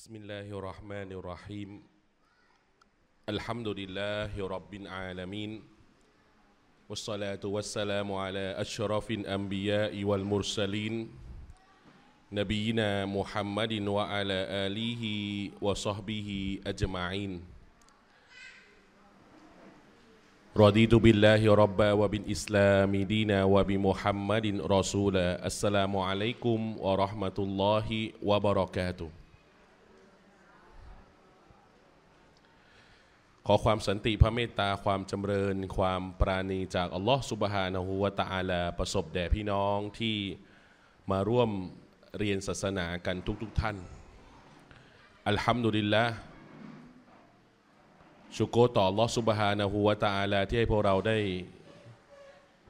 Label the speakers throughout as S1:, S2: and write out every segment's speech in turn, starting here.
S1: بسم الله الرحمن الرحيم الحمد لله رب العالمين والصلاة والسلام على أشرف الأنبياء والمرسلين نبينا محمد وعلى آله وصحبه أجمعين رضيت بالله ربا وبالإسلام دينا وبمحمد رسولا السلام عليكم ورحمة الله وبركاته ขอความสันติพระเมตตา ความจำเริญความปราณีจากอัลลอฮฺสุบฮานะฮูวาตาอาลา ประสบแด่พี่น้องที่มาร่วมเรียนศาสนากันทุก ๆทท่านอัลฮัมดุลิลละชุกโกต่ออัลลอฮฺสุบฮานะฮูวาตาอาลา ที่ให้พวกเราได้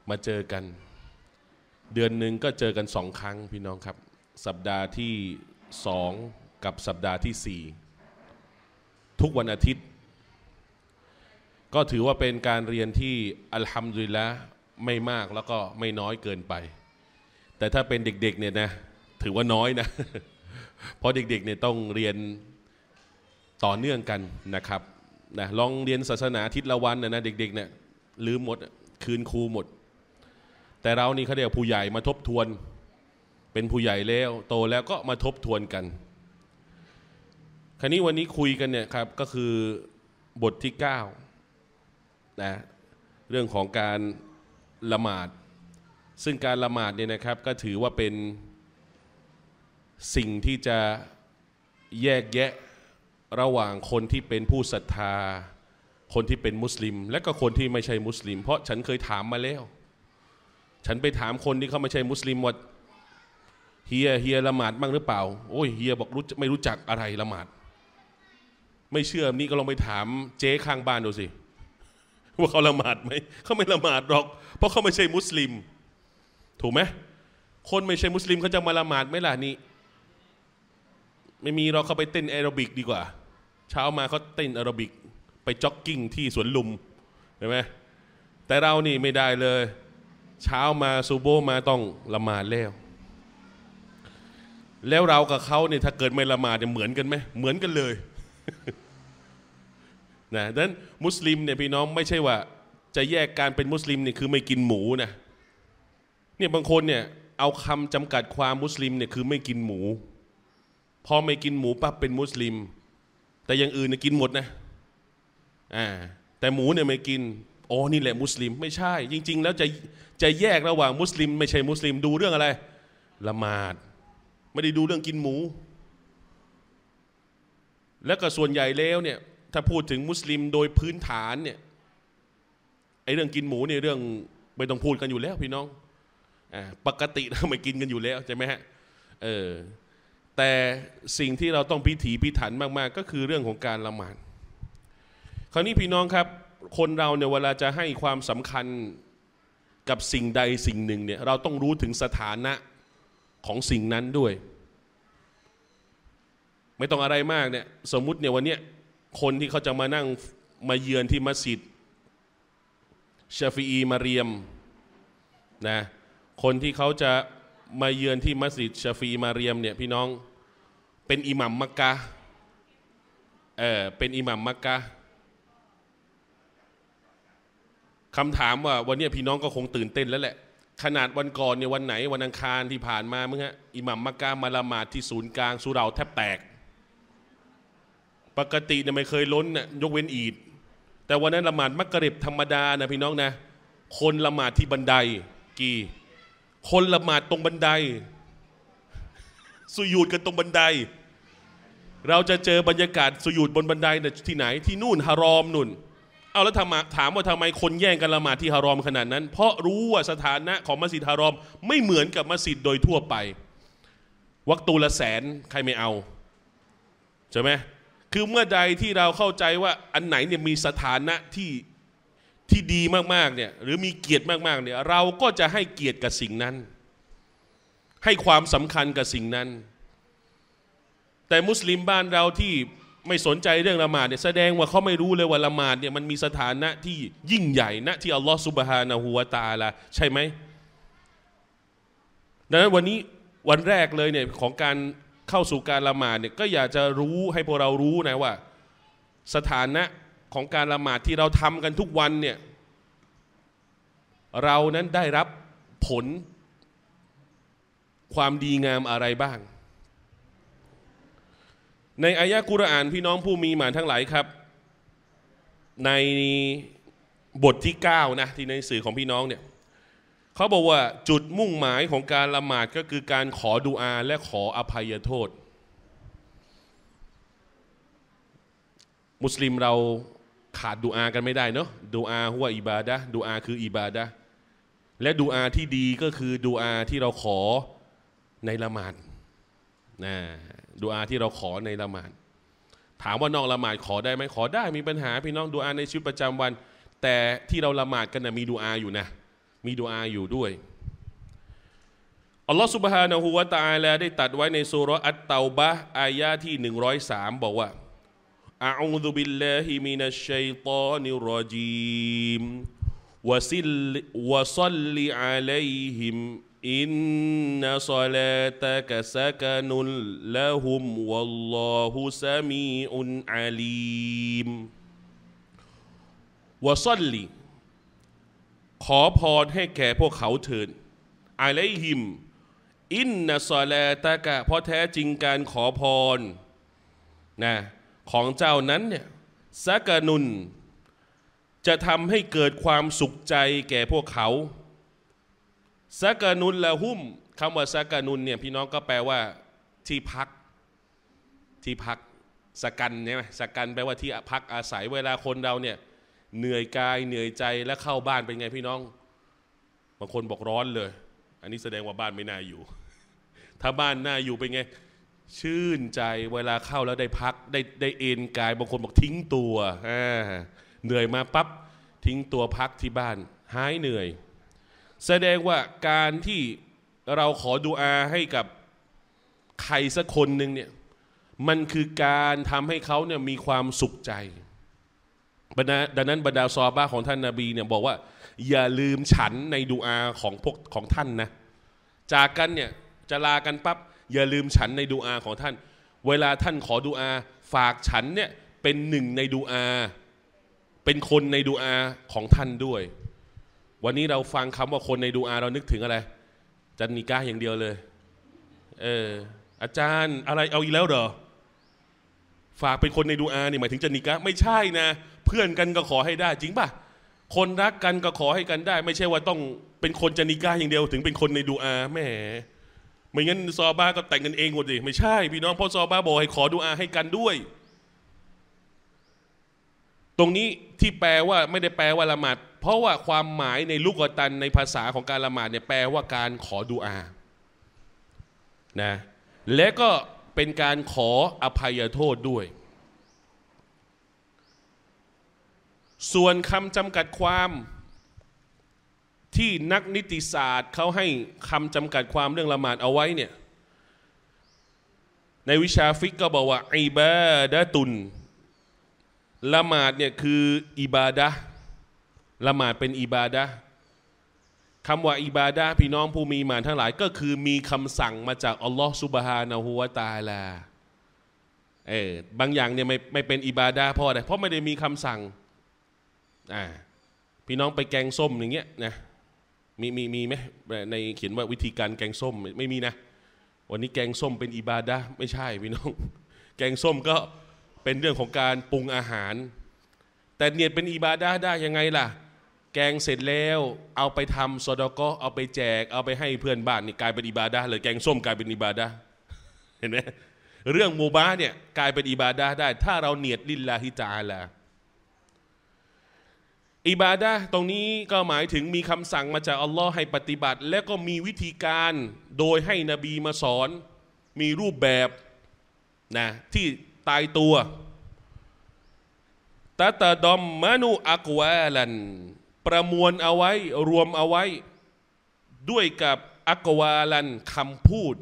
S1: มาเจอกัน เดือนหนึ่งก็เจอกันสองครั้งพี่น้องครับ สัปดาห์ที่สอง กับสัปดาห์ที่สี่ทุกวันอาทิตย์ก็ถือว่าเป็นการเรียนที่อัลฮัมดุลิละไม่มากแล้วก็ไม่น้อยเกินไป แต่ถ้าเป็นเด็กๆเนี่ยนะถือว่าน้อยนะ เพราะเด็กๆเนี่ยต้องเรียนต่อเนื่องกันนะครับนะลองเรียนศาสนาทิศละวันนะนะเด็กๆเนี่ยลืมหมดคืนครูหมด แต่เรานี่เขาเรียกผู้ใหญ่มาทบทวน เป็นผู้ใหญ่แล้ว โตแล้วก็มาทบทวนกัน คราวนี้วันนี้คุยกันเนี่ยครับก็คือบทที่9นะเรื่องของการละหมาด ซึ่งการละหมาดเนี่ยนะครับ ก็ถือว่าเป็นสิ่งที่จะแยกแยะระหว่างคนที่เป็นผู้ศรัทธา คนที่เป็นมุสลิม และก็คนที่ไม่ใช่มุสลิม เพราะฉันเคยถามมาแล้ว ฉันไปถามคนที่เขาไม่ใช่มุสลิมว่าเฮียเฮียละหมาดบ้างหรือเปล่าโอ้ยเฮียบอกรู้ไม่รู้จักอะไรละหมาดไม่เชื่อนี่ก็ลองไปถามเจ๊ข้างบ้านดูสิว่าเขาละหมาดไหมเขาไม่ละหมาดหรอก เพราะเขาไม่ใช่มุสลิม ถูกไหมคนไม่ใช่มุสลิมเขาจะมาละหมาดไหมล่ะนี่ไม่มีเราเขาไปเต้นแอโรบิกดีกว่า เช้ามาเขาเต้นแอโรบิก ไปจ็อกกิ้งที่สวนลุมเห็นไหมแต่เรานี่ไม่ได้เลย เช้ามาซูโบมาต้องละหมาดแล้ว แล้วเรากับเขาเนี่ยถ้าเกิดไม่ละหมาดเนี่ยเหมือนกันไหมเหมือนกันเลยนะดังนั้นมุสลิมเนี่ยพี่น้องไม่ใช่ว่า จะแยกการเป็นมุสลิมเนี่ยคือไม่กินหมูนะเนี่ยบางคนเนี่ยเอาคำจำกัดความมุสลิมเนี่ยคือไม่กินหมูพอไม่กินหมูปั๊บเป็นมุสลิม แต่อย่างอื่นเนี่ยกินหมดนะอ่าแต่หมูเนี่ยไม่กินอ๋อนี่แหละ มุสลิม ไม่ใช่จริงๆ แล้วจะจะแยกระหว่างมุสลิม ไม่ใช่มุสลิมดูเรื่องอะไร ละหมาด ไม่ได้ดูเรื่องกินหมู แล้วก็ส่วนใหญ่แล้วเนี่ยถ้าพูดถึงมุสลิมโดยพื้นฐานเนี่ยไอเรื่องกินหมูเนี่ยเรื่องไม่ต้องพูดกันอยู่แล้วพี่น้องอปกติเราไม่กินกันอยู่แล้วใช่ไหมฮะเออแต่สิ่งที่เราต้องพิถีพิถันมาก ๆ ก็คือเรื่องของการละหมาดคราวนี้พี่น้องครับ คนเราเนี่ยเวลาจะให้ความสำคัญกับสิ่งใดสิ่งหนึ่งเนี่ยเราต้องรู้ถึงสถานะของสิ่งนั้นด้วย ไม่ต้องอะไรมากเนี่ยสมมุติเนี่ยวันเนี้ยคนที่เขาจะมานั่งมาเยือนที่มัสยิดชาฟีอีมาเรียมนะคนที่เขาจะมาเยือนที่มัสยิดชาฟีมาเรียมเนี่ยพี่น้องเป็นอิหมัมมักกะเออเป็นอิหมัมมักกะคำถามว่าวันนี้พี่น้องก็คงตื่นเต้นแล้วแหละขนาดวันก่อนเนี่ยวันไหนวันอังคารที่ผ่านมามึงฮะอิหมัมมักกะมาละหมาดที่ศูนย์กลางสุเราแทบแตกปกติเนี่ยไม่เคยล้นน่ยยกเว้นอีดแต่วันนั้นละหมาดมักกะริบธรรมดานะพี่น้องนะ คนละหมาดที่บันไดกี่ คนละหมาดตรงบันได สุยูดกันตรงบันได เราจะเจอบรรยากาศสุยูดบนบันไดเนี่ยที่ไหน ที่นู่นฮารอมนุ่นเอาแล้วถามว่าทำไมคนแย่งกันละหมาดที่ฮารอมขนาดนั้น เพราะรู้ว่าสถานะของมัสยิดฮารอม ไม่เหมือนกับมัสยิดโดยทั่วไปวักตูละแสนใครไม่เอาใช่ไหมคือเมื่อใดที่เราเข้าใจว่าอันไหนเนี่ยมีสถานะที่ ที่ดีมากๆเนี่ยหรือมีเกียรติมากๆเนี่ยเราก็จะให้เกียรติกับสิ่งนั้น ให้ความสำคัญกับสิ่งนั้น แต่มุสลิมบ้านเราที่ไม่สนใจเรื่องละหมาดเนี่ยแสดงว่าเขาไม่รู้เลยว่าละหมาดเนี่ยมันมีสถานะที่ยิ่งใหญ่ นะที่อัลลอฮฺสุบฮานะฮูวาตาละใช่ไหมดังนั้นวันนี้วันแรกเลยเนี่ยของการเข้าสู่การละหมาดเนี่ยก็อยากจะรู้ให้พวกเรารู้นะว่าสถานะของการละหมาดที่เราทำกันทุกวันเนี่ยเรานั้นได้รับผลความดีงามอะไรบ้าง ในอายะกุรอานพี่น้องผู้มีหมานทั้งหลายครับ ในบทที่9นะที่ในสื่อของพี่น้องเนี่ยเขาบอกว่าจุดมุ่งหมายของการละหมาดก็คือการขอดุอาและขออภัยโทษ มุสลิมเราขาดดูอากันไม่ได้เนาะดูอาหัวอิบาดะดูอาคืออิบาดะและดูอาที่ดีก็คือดูอาที่เราขอในละหมาดนะดูอาที่เราขอในละหมาดถามว่านอกละหมาดขอได้ไหมขอได้ มีปัญหาพี่น้องดูอาในชีวิตประจำวัน แต่ที่เราละหมาดกันนะมีดูอาอยู่นะมีดูอาอยู่ด้วย103บอกว่าอาอูซุบิลลาฮิมินัชชัยตานิรจีมวสิลวสัลลิอะลัยฮิมอินนัสลาตะกะสักนุลละหุมวัลลอฮุสามีอุนอาลีมวสัลลิขอพรให้แก่พวกเขาเถิดอะลัยฮิม อินนสซาลาตะกะเพราะแท้จริงการขอพรนะของเจ้านั้นเนี่ยสักนุน จะทำให้เกิดความสุขใจแก่พวกเขาสักนุนละหุ่มคำว่าสักนุนเนี่ยพี่น้องก็แปลว่าที่พัก ที่พักสกันใช่ไหมสกันแปลว่าที่พักอาศัยเวลาคนเราเนี่ยเหนื่อยกายเหนื่อยใจและเข้าบ้าน เป็นไงพี่น้อง บางคนบอกร้อนเลย อันนี้แสดงว่าบ้านไม่น่าอยู่ ถ้าบ้านน่าอยู่เป็นไงชื่นใจ เวลาเข้าแล้วได้พักได้ได้เอนกาย บางคนบอกทิ้งตัวเหนื่อยมาปับ๊บทิ้งตัวพักที่บ้านหายเหนื่อย แสดงว่าการที่เราขอดูอาให้กับ ใครสักคนหนึ่งเนี่ยมันคือการทำให้เขาเนี่ยมีความสุขใจบรรดาดังนั้นบรรดาซอบ้าของท่านนาบี เนี่ยบอกว่า อย่าลืมฉันในดูอาของพวกของท่านนะ จากกันเนี่ยจะลากันปับ๊บอย่าลืมฉันในดูอาของท่าน เวลาท่านขอดูอา ฝากฉันเนี่ย เป็นหนึ่งในดูอา เป็นคนในดูอาของท่านด้วย วันนี้เราฟังคำว่าคนในดูอาเรานึกถึงอะไรจันนิก้าอย่างเดียวเลยเอออาจารย์อะไรเอาอีกแล้วเหรอ ฝากเป็นคนในดูอาเนี่ยหมายถึงจันนิก้าไม่ใช่นะพื่อนกันก็ขอให้ได้ จริงป่ะคนรักกันก็ขอให้กันได้ ไม่ใช่ว่าต้องเป็นคนจะนิกายอย่างเดียวถึงเป็นคนในดูอาแม่ไม่งั้นซอบ้าก็แต่งกันเองหมดสิไม่ใช่ พี่น้องพ่อซอบ้าบอกให้ขอดูอาให้กันด้วย ตรงนี้ที่แปลว่าไม่ได้แปลว่าละหมาดเพราะว่าความหมายในลูกตันในภาษาของการละหมาดเนี่ยแปลว่าการขอดูอานะและก็เป็นการขออภัยโทษด้วยส่วนคำจำกัดความที่นักนิติศาสตร์เขาให้คำจำกัดความเรื่องละหมาดเอาไว้เนี่ยในวิชาฟิกก็บอกว่าอิบาดะตุนละหมาดเนี่ยคืออิบาดะละหมาดเป็นอิบาดะคำว่าอิบาดะพี่น้องผู้มีมานทั้งหลายก็คือมีคำสั่งมาจากอัลลอฮฺซุบฮานะฮูวาตาลาเออบางอย่างเนี่ยไม่ไม่เป็นอิบาดะเพราะอะไรเพราะไม่ได้มีคำสั่งพี่น้องไปแกงส้มอย่างเงี้ยนะมีมีมีไหมในเขียนว่าวิธีการแกงส้มไม่มีนะ วันนี้แกงส้มเป็นอิบาดะไม่ใช่ พี่น้อง แกงส้มก็เป็นเรื่องของการปรุงอาหาร แต่เนียดเป็นอิบาดะได้ยังไงล่ะ แกงเสร็จแล้วเอาไปทำซอดก็เอาไปแจกเอาไปให้เพื่อนบ้านนี่กลายเป็นอิบาดะเลยแกงส้มกลายเป็นอิบาดะเห็นไหมเรื่องมูบาเนี่ยกลายเป็นอิบาดะได้ ถ้าเราเนียดลิลลาฮิจาลาอิบาดะตรงนี้ก็หมายถึงมีคำสั่งมาจากอัลลอฮ์ให้ปฏิบัติ และก็มีวิธีการโดยให้นบีมาสอน มีรูปแบบนะที่ตายตัวตะตะดอมมานุอักวาลัน ประมวลเอาไว้รวมเอาไว้ ด้วยกับอักวาลันคำพูด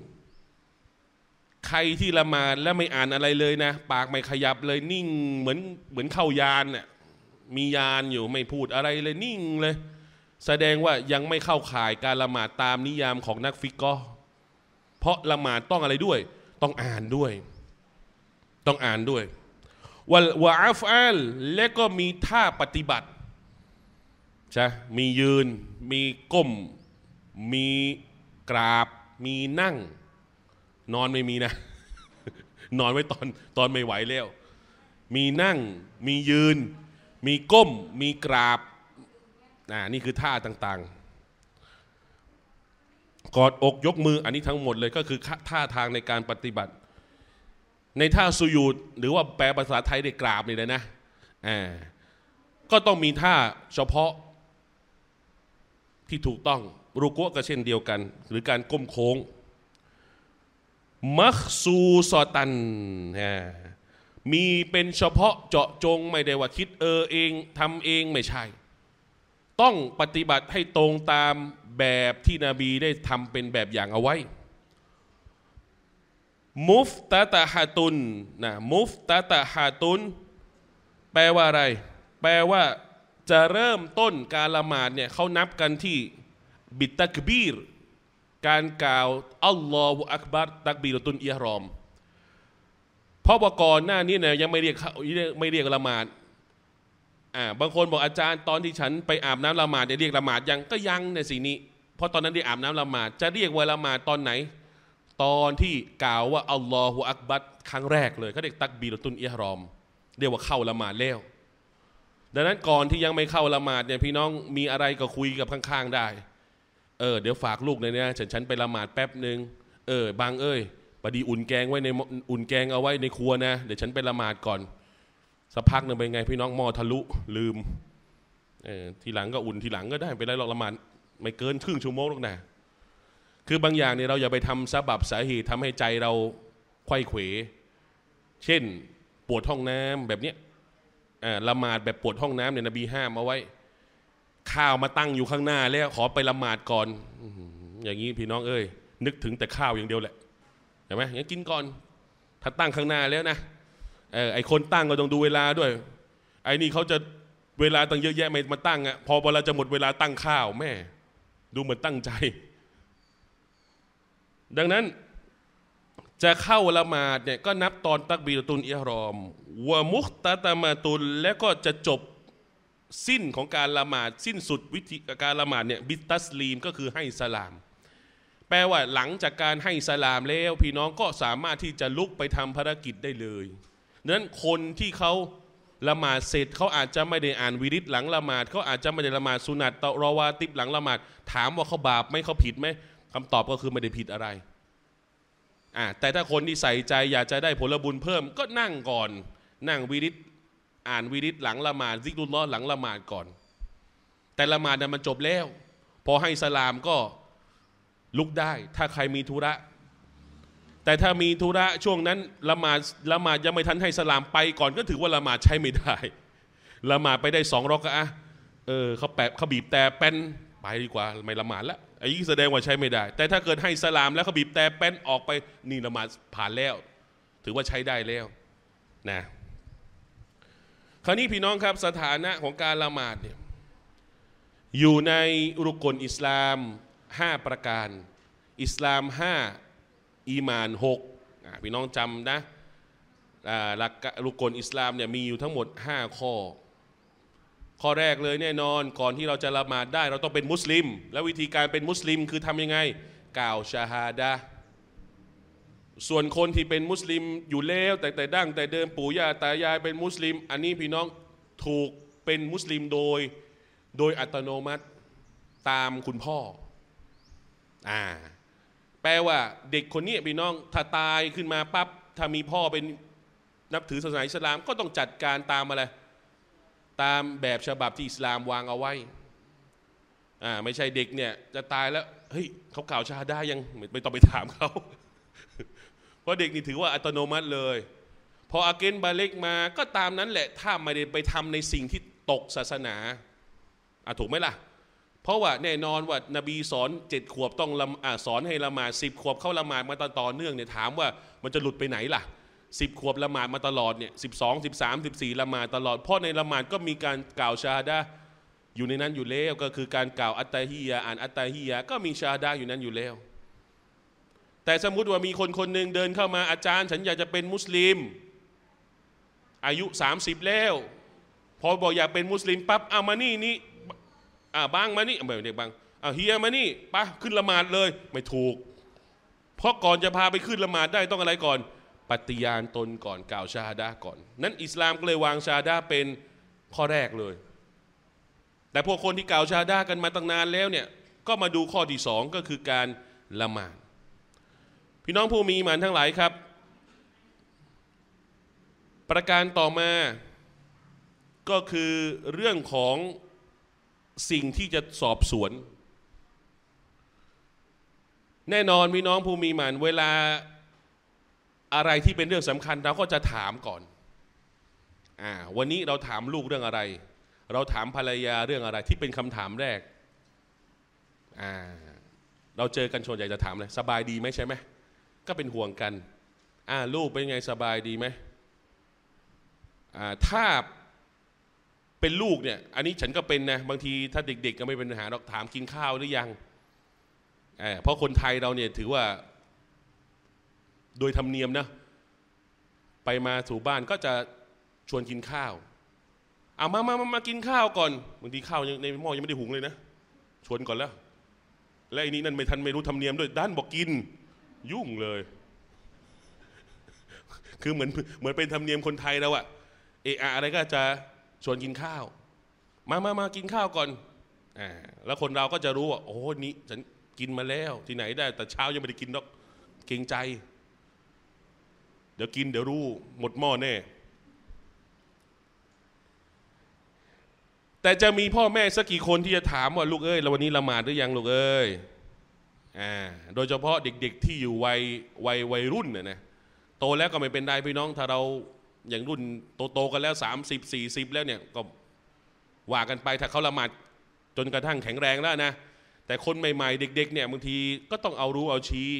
S1: ใครที่ละมาและไม่อ่านอะไรเลยนะ ปากไม่ขยับเลยนิ่งเหมือนเหมือนเข้ายานเนี่ยมียานอยู่ไม่พูดอะไรเลยนิ่งเลย แสดงว่ายังไม่เข้าข่ายการละหมาดตามนิยามของนักฟิกก็เพราะละหมาดต้องอะไรด้วย ต้องอ่านด้วย ต้องอ่านด้วยวะวะอัฟอัลและก็มีท่าปฏิบัติใช่มียืนมีก้มมีกราบมีนั่ง นอนไม่มีนะนอนไว้ตอนตอนไม่ไหวแล้ว มีนั่งมียืนมีก้มมีกราบอ่านี่คือท่าต่างๆ กอดอกยกมือ อันนี้ทั้งหมดเลย ก็คือท่าทางในการปฏิบัติ ในท่าสุยูดหรือว่าแปลภาษาไทยได้กราบนี่เลยนะ ก็ต้องมีท่าเฉพาะที่ถูกต้องรูกัวก็เช่นเดียวกัน หรือการก้มโค้งมัคซูซอตันมีเป็นเฉพาะเจาะจงไม่ได้ว่าคิดเออเองทำเองไม่ใช่ ต้องปฏิบัติให้ตรงตามแบบที่นบีได้ทำเป็นแบบอย่างเอาไว้มุฟตะตะฮาตุนนะมุฟตะตะฮาตุนแปลว่าอะไร แปลว่าจะเริ่มต้นการละหมาดเนี่ยเขานับกันที่บิตะกบีรการกล่าว อัลลอฮฺอักบัรตักบีรตุนเอิยรอมพราะว่าก่อนหน้านี้เนี่ยยังไม่เรียกไม่เรียกละหมาดอ่าบางคนบอกอาจารย์ตอนที่ฉันไปอาบน้ำละหมาดจะเรียกละหมาดยังก็ยังในสิ่งนี้ เพราะตอนนั้นได้อาบน้ำละหมาดจะเรียกว่าละหมาดตอนไหน ตอนที่กล่าวว่าอัลลอฮฺอักบัตครั้งแรกเลยเขาเรียกตักบีรตุนเอฮรอม เรียกว่าเข้าละหมาดแล้ว ดังนั้นก่อนที่ยังไม่เข้าละหมาดเนี่ยพี่น้องมีอะไรก็คุยกับข้างๆได้เออเดี๋ยวฝากลูกในนี้ฉันฉันไปละหมาดแป๊บหนึ่งเออบางเอ้ยบดีอุ่นแกงไว้ในอุ่นแกงเอาไว้ในครัวนะ เดี๋ยวฉันไปละหมาดก่อนสักพักหนึ่งเป็นไงพี่น้องมอทะลุลืมทีหลังก็อุ่นทีหลังก็ได้ไปไล่หรอกละหมาด ไม่เกินครึ่งชั่วโมงหรอกนะ คือบางอย่างเนี่ยเราอย่าไปทำสาบับสาเหตุทำให้ใจเราไข้เขว เช่นปวดห้องน้ำแบบเนี้ยละหมาดแบบปวดห้องน้ำเนี่ยนบีห้ามเอาไว้ ข้าวมาตั้งอยู่ข้างหน้า แล้วขอไปละหมาดก่อนอย่างนี้พี่น้องเอ้ยนึกถึงแต่ข้าวอย่างเดียวแหละใช่ไหมอย่างกินก่อนถ้าตั้งข้างหน้าแล้วนะเออไอคนตั้งก็ต้องดูเวลาด้วยไอนี่เขาจะเวลาตั้งเยอะแยะไม่มาตั้งอะพอเวลาจะหมดเวลาตั้งข้าวแม่ดูเหมือนตั้งใจ ดังนั้นจะเข้าละหมาดเนี่ยก็นับตอนตักบีรตุนอิฮรอมวะมุคตะตะมาตุนและก็จะจบสิ้นของการละหมาดสิ้นสุดวิธีการละหมาดเนี่ยบิตัสลีมก็คือให้สลามแปลว่าหลังจากการให้สลามแล้วพี่น้องก็สามารถที่จะลุกไปทำภารกิจได้เลยนั้นคนที่เขาละหมาดเสร็จเขาอาจจะไม่ได้อ่านวิริตหลังละหมาดเขาอาจจะไม่ได้ละหมาดสุนัตตรอวาติบหลังละหมาด ถามว่าเขาบาปไหมเขาผิดไหมคำตอบก็คือไม่ได้ผิดอะไรอ่าแต่ถ้าคนที่ใส่ใจอยากจะได้ผลบุญเพิ่ม ก็นั่งก่อนนั่งวิริตอ่านวิริตหลังละหมาดซิกรุลลอหลังละหมาดก่อน แต่ละหมาดนั้นมันจบแล้วพอให้สลามก็ลุกได้ ถ้าใครมีธุระ แต่ถ้ามีธุระ ช่วงนั้น ละหมาดละหมาดยังไม่ทันให้สลามไปก่อนก็ถือว่าละหมาดใช้ไม่ได้ ละหมาดไปได้สองรอกอะเออเขาแปะเขาบีบแต่เป็นไปดีกว่า ไม่ละหมาดละไอ้ยี่แสดงว่าใช้ไม่ได้ แต่ถ้าเกิดให้สลามแล้วเขาบีบแต่เป็นออกไปนี่ละหมาดผ่านแล้ว ถือว่าใช้ได้แล้วนะคราวนี้พี่น้องครับสถานะของการละหมาดเนี่ยอยู่ในรุกลอิสลาม5 ประการอิสลาม5อีมาน6พี่น้องจำนะหลักลุกลอิสลามเนี่ยมีอยู่ทั้งหมด 5 ข้อข้อแรกเลยแน่นอน ก่อนที่เราจะละหมาดได้ เราต้องเป็นมุสลิม และวิธีการเป็นมุสลิมคือทำยังไงกล่าวชาฮาดะส่วนคนที่เป็นมุสลิมอยู่แล้วแต่แต่ดั้ง แต่เดิมปู่ย่าตายายเป็นมุสลิม อันนี้พี่น้องถูกเป็นมุสลิมโดยโดยอัตโนมัติตามคุณพ่ออ่าแปลว่าเด็กคนนี้พี่น้องถ้าตายขึ้นมาปั๊บถ้ามีพ่อเป็นนับถือศาสนาอิสลามก็ต้องจัดการตามอะไร ตามแบบฉบับที่อิสลามวางเอาไว้อ่าไม่ใช่เด็กเนี่ยจะตายแล้วเฮ้ยเขากล่าวชาได้ยังไม่ต้องไปถามเขาเพราะเด็กนี่ถือว่าอัตโนมัติเลย พออาเกนบาเล็กมาก็ตามนั้นแหละ ถ้าไม่ได้ไปทำในสิ่งที่ตกศาสนาอ่ะถูกไหมล่ะเพราะว่าแน่นอนว่านบีสอนเจ็ดขวบต้องสอนให้ละหมาดสิบขวบเข้าละหมาดมาต่อเนื่องเนี่ยถามว่ามันจะหลุดไปไหนล่ะสิบขวบละหมาดมาตลอดเนี่ยสิบสองสิบสามสิบสี่ละหมาดตลอดเพราะในละหมาดก็มีการกล่าวชาดาอยู่ในนั้นอยู่แล้วก็คือการกล่าวอัตตาฮียาอ่านอัตตาฮียาก็มีชาดาอยู่นั้นอยู่แล้ว แต่สมมุติว่ามีคนคนหนึ่งเดินเข้ามาอาจารย์ ฉันอยากจะเป็นมุสลิม อายุ 30แล้วพอบอกอยากเป็นมุสลิมปั๊บเอามานี่นี่อ่าบางมานี่ไม่เด็กบางอ่าเฮียมานี่ปะขึ้นละหมาดเลย ไม่ถูก เพราะก่อนจะพาไปขึ้นละหมาดได้ต้องอะไรก่อนปฏิญาณตนก่อนกล่าวชาดาก่อน นั้นอิสลามก็เลยวางชาดาเป็นข้อแรกเลย แต่พวกคนที่กล่าวชาดากันมาตั้งนานแล้วเนี่ยก็มาดูข้อที่สองก็คือการละหมาด พี่น้องผู้มีมานทั้งหลายครับ ประการต่อมาก็คือเรื่องของสิ่งที่จะสอบสวน แน่นอนมีน้องผู้มีหมานเวลาอะไรที่เป็นเรื่องสำคัญเราก็จะถามก่อนอ่าวันนี้เราถามลูกเรื่องอะไร เราถามภรรยาเรื่องอะไรที่เป็นคำถามแรกอ่าเราเจอกันชนใหญ่จะถามเลยสบายดีไหมใช่ไหมก็เป็นห่วงกันอ่าลูกเป็นไงสบายดีไหมอ่าถ้าเป็นลูกเนี่ยอันนี้ฉันก็เป็นนะ บางทีถ้าเด็กๆก็ไม่เป็นปัญหาหรอก ถามกินข้าวหรือยัง เพราะคนไทยเราเนี่ยถือว่า โดยธรรมเนียมนะ ไปมาสู่บ้านก็จะชวนกินข้าวเอามามามามากินข้าวก่อนบางทีข้าว ในหม้อยังไม่ได้หุงเลยนะชวนก่อนแล้ว และไอ้นี้นั่นไม่ทันไม่รู้ธรรมเนียมด้วยด้านบอกกิน ยุ่งเลย คือ เหมือนเหมือนเป็นธรรมเนียมคนไทยแล้วอะเอออะไรก็จะชวนกินข้าว มามามา กินข้าวก่อนอแล้วคนเราก็จะรู้ว่า โอ้นี่ฉันกินมาแล้ว ที่ไหนได้ แต่เช้ายังไม่ได้กินหรอกเกรงใจ เดี๋ยวกินเดี๋ยวรู้หมดหม้อแน่ แต่จะมีพ่อแม่สักกี่คนที่จะถามว่า ลูกเอ้ยเราวันนี้ละหมาดหรือยังลูกเอ้ยอโดยเฉพาะเด็ก ๆที่อยู่วัยวัยวัยรุ่นเนี่ยนะ โตแล้วก็ไม่เป็นไรพี่น้องถ้าเราอย่างรุ่นโตๆกันแล้ว 30 40แล้วเนี่ย ก็ว่ากันไปถ้าเขาละหมาดจนกระทั่งแข็งแรงแล้วนะแต่คนใหม่ๆเด็ก ๆ เนี่ยบางทีก็ต้องเอารู้เอาชี้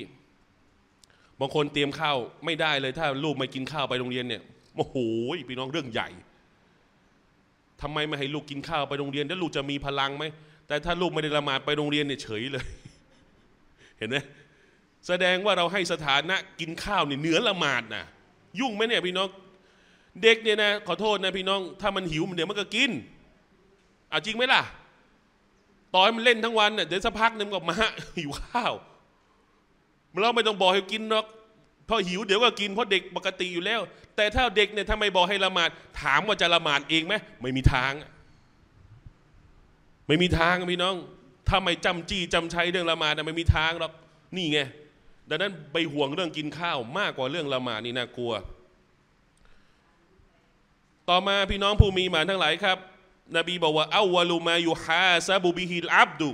S1: บางคนเตรียมข้าวไม่ได้เลย ถ้าลูกไม่กินข้าวไปโรงเรียนเนี่ยโอ้โหพี่น้องเรื่องใหญ่ ทำไมไม่ให้ลูก กินข้าวไปโรงเรียนแล้วลูกจะมีพลังไหมแต่ถ้าลูกไม่ได้ละหมาดไปโรงเรียนเนี่ยเฉยเลย เห็นไหมแสดงว่าเราให้สถานะกินข้าวเนี่ยเหนือละหมาดนะยุ่งไหมเนี่ยพี่น้องเด็กเนี่ยนะ ขอโทษนะ พี่น้อง ถ้ามันหิวมันเดี๋ยวมันก็กิน อาจริงไหมล่ะต่อให้มันเล่นทั้งวันเนี่ยเดี๋ยวสักพักนึงก็มาหิวข้าว เราไม่ต้องบอกให้กินหรอกพอหิวเดี๋ยวก็กินเพราะเด็กปกติอยู่แล้ว แต่ถ้าเด็กเนี่ยถ้าไม่บอกให้ละหมาดถามว่าจะละหมาดเองไหมไม่มีทาง ไม่มีทางพี่น้อง ถ้าไม่จำจี้จำใช้เรื่องละหมาดนะไม่มีทางหรอกนี่ไงดังนั้นไปห่วงเรื่องกินข้าวมากกว่าเรื่องละหมาดนี่น่ากลัวต่อมาพี่น้องผู้มีหมานทั้งหลายครับ นบีบอกว่าอาวลูมายูฮาซาบูบิฮิลอับดุ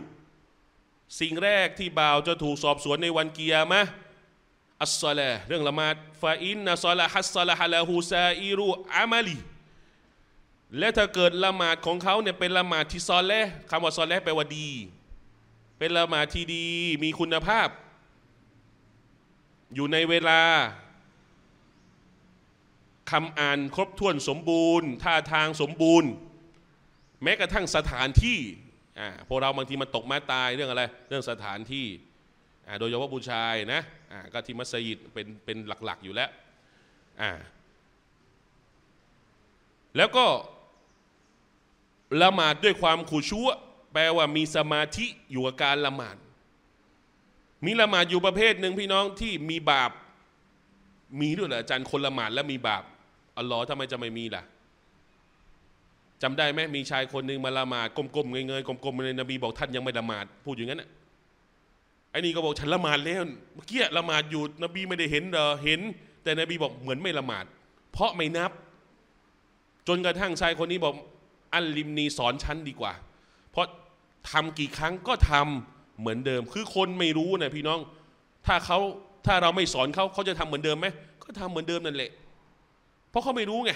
S1: สิ่งแรกที่บ่าวจะถูกสอบสวนในวันเกียร์มะอัสซาลาเรื่องละมาดฟาอินนะซาลาฮัสซาลาฮะลาฮูซาอิรูอามาลีและถ้าเกิดละหมาดของเขาเนี่ยเป็นละหมาดที่ซอลแลคำว่าซอลแลแปลว่าดี เป็นละหมาดที่ดีมีคุณภาพ อยู่ในเวลาคำอ่านครบถ้วนสมบูรณ์ท่าทางสมบูรณ์ แม้กระทั่งสถานที่พวกเราบางทีมันตกมาตายเรื่องอะไร เรื่องสถานที่โดยเฉพาะบูชายนะก็ที่มัสยิดเป็นเป็นหลัก ๆ อยู่แล้วแล้วก็ละหมาดด้วยความขู่ชั่วแปลว่ามีสมาธิอยู่กับการละหมาดมีละหมาดอยู่ประเภทหนึ่งพี่น้องที่มีบาป มีด้วยเหรออาจารย์คนละหมาดและมีบาปอัลลอฮ์ทำไมจะไม่มีล่ะ จำได้ไหมมีชายคนหนึ่งมาละหมาดกลมๆเงยๆกลมๆในนบีบอกท่านยังไม่ละหมาดพูดอย่างนั้นไอ้นี่ก็บอกฉันละหมาดแล้ว เมื่อกี้ละหมาดอยู่ นบีไม่ได้เห็นเหรอเห็น แต่นบีบอกเหมือนไม่ละหมาด เพราะไม่นับ จนกระทั่งชายคนนี้บอก อัลลิมนีสอนฉันดีกว่า เพราะทำกี่ครั้งก็ทำเหมือนเดิม คือคนไม่รู้นะพี่น้อง ถ้าเขาถ้าเราไม่สอนเขาเขาจะทำเหมือนเดิมไหมก็ทำเหมือนเดิมนั่นแหละราะเขาไม่รู้ไง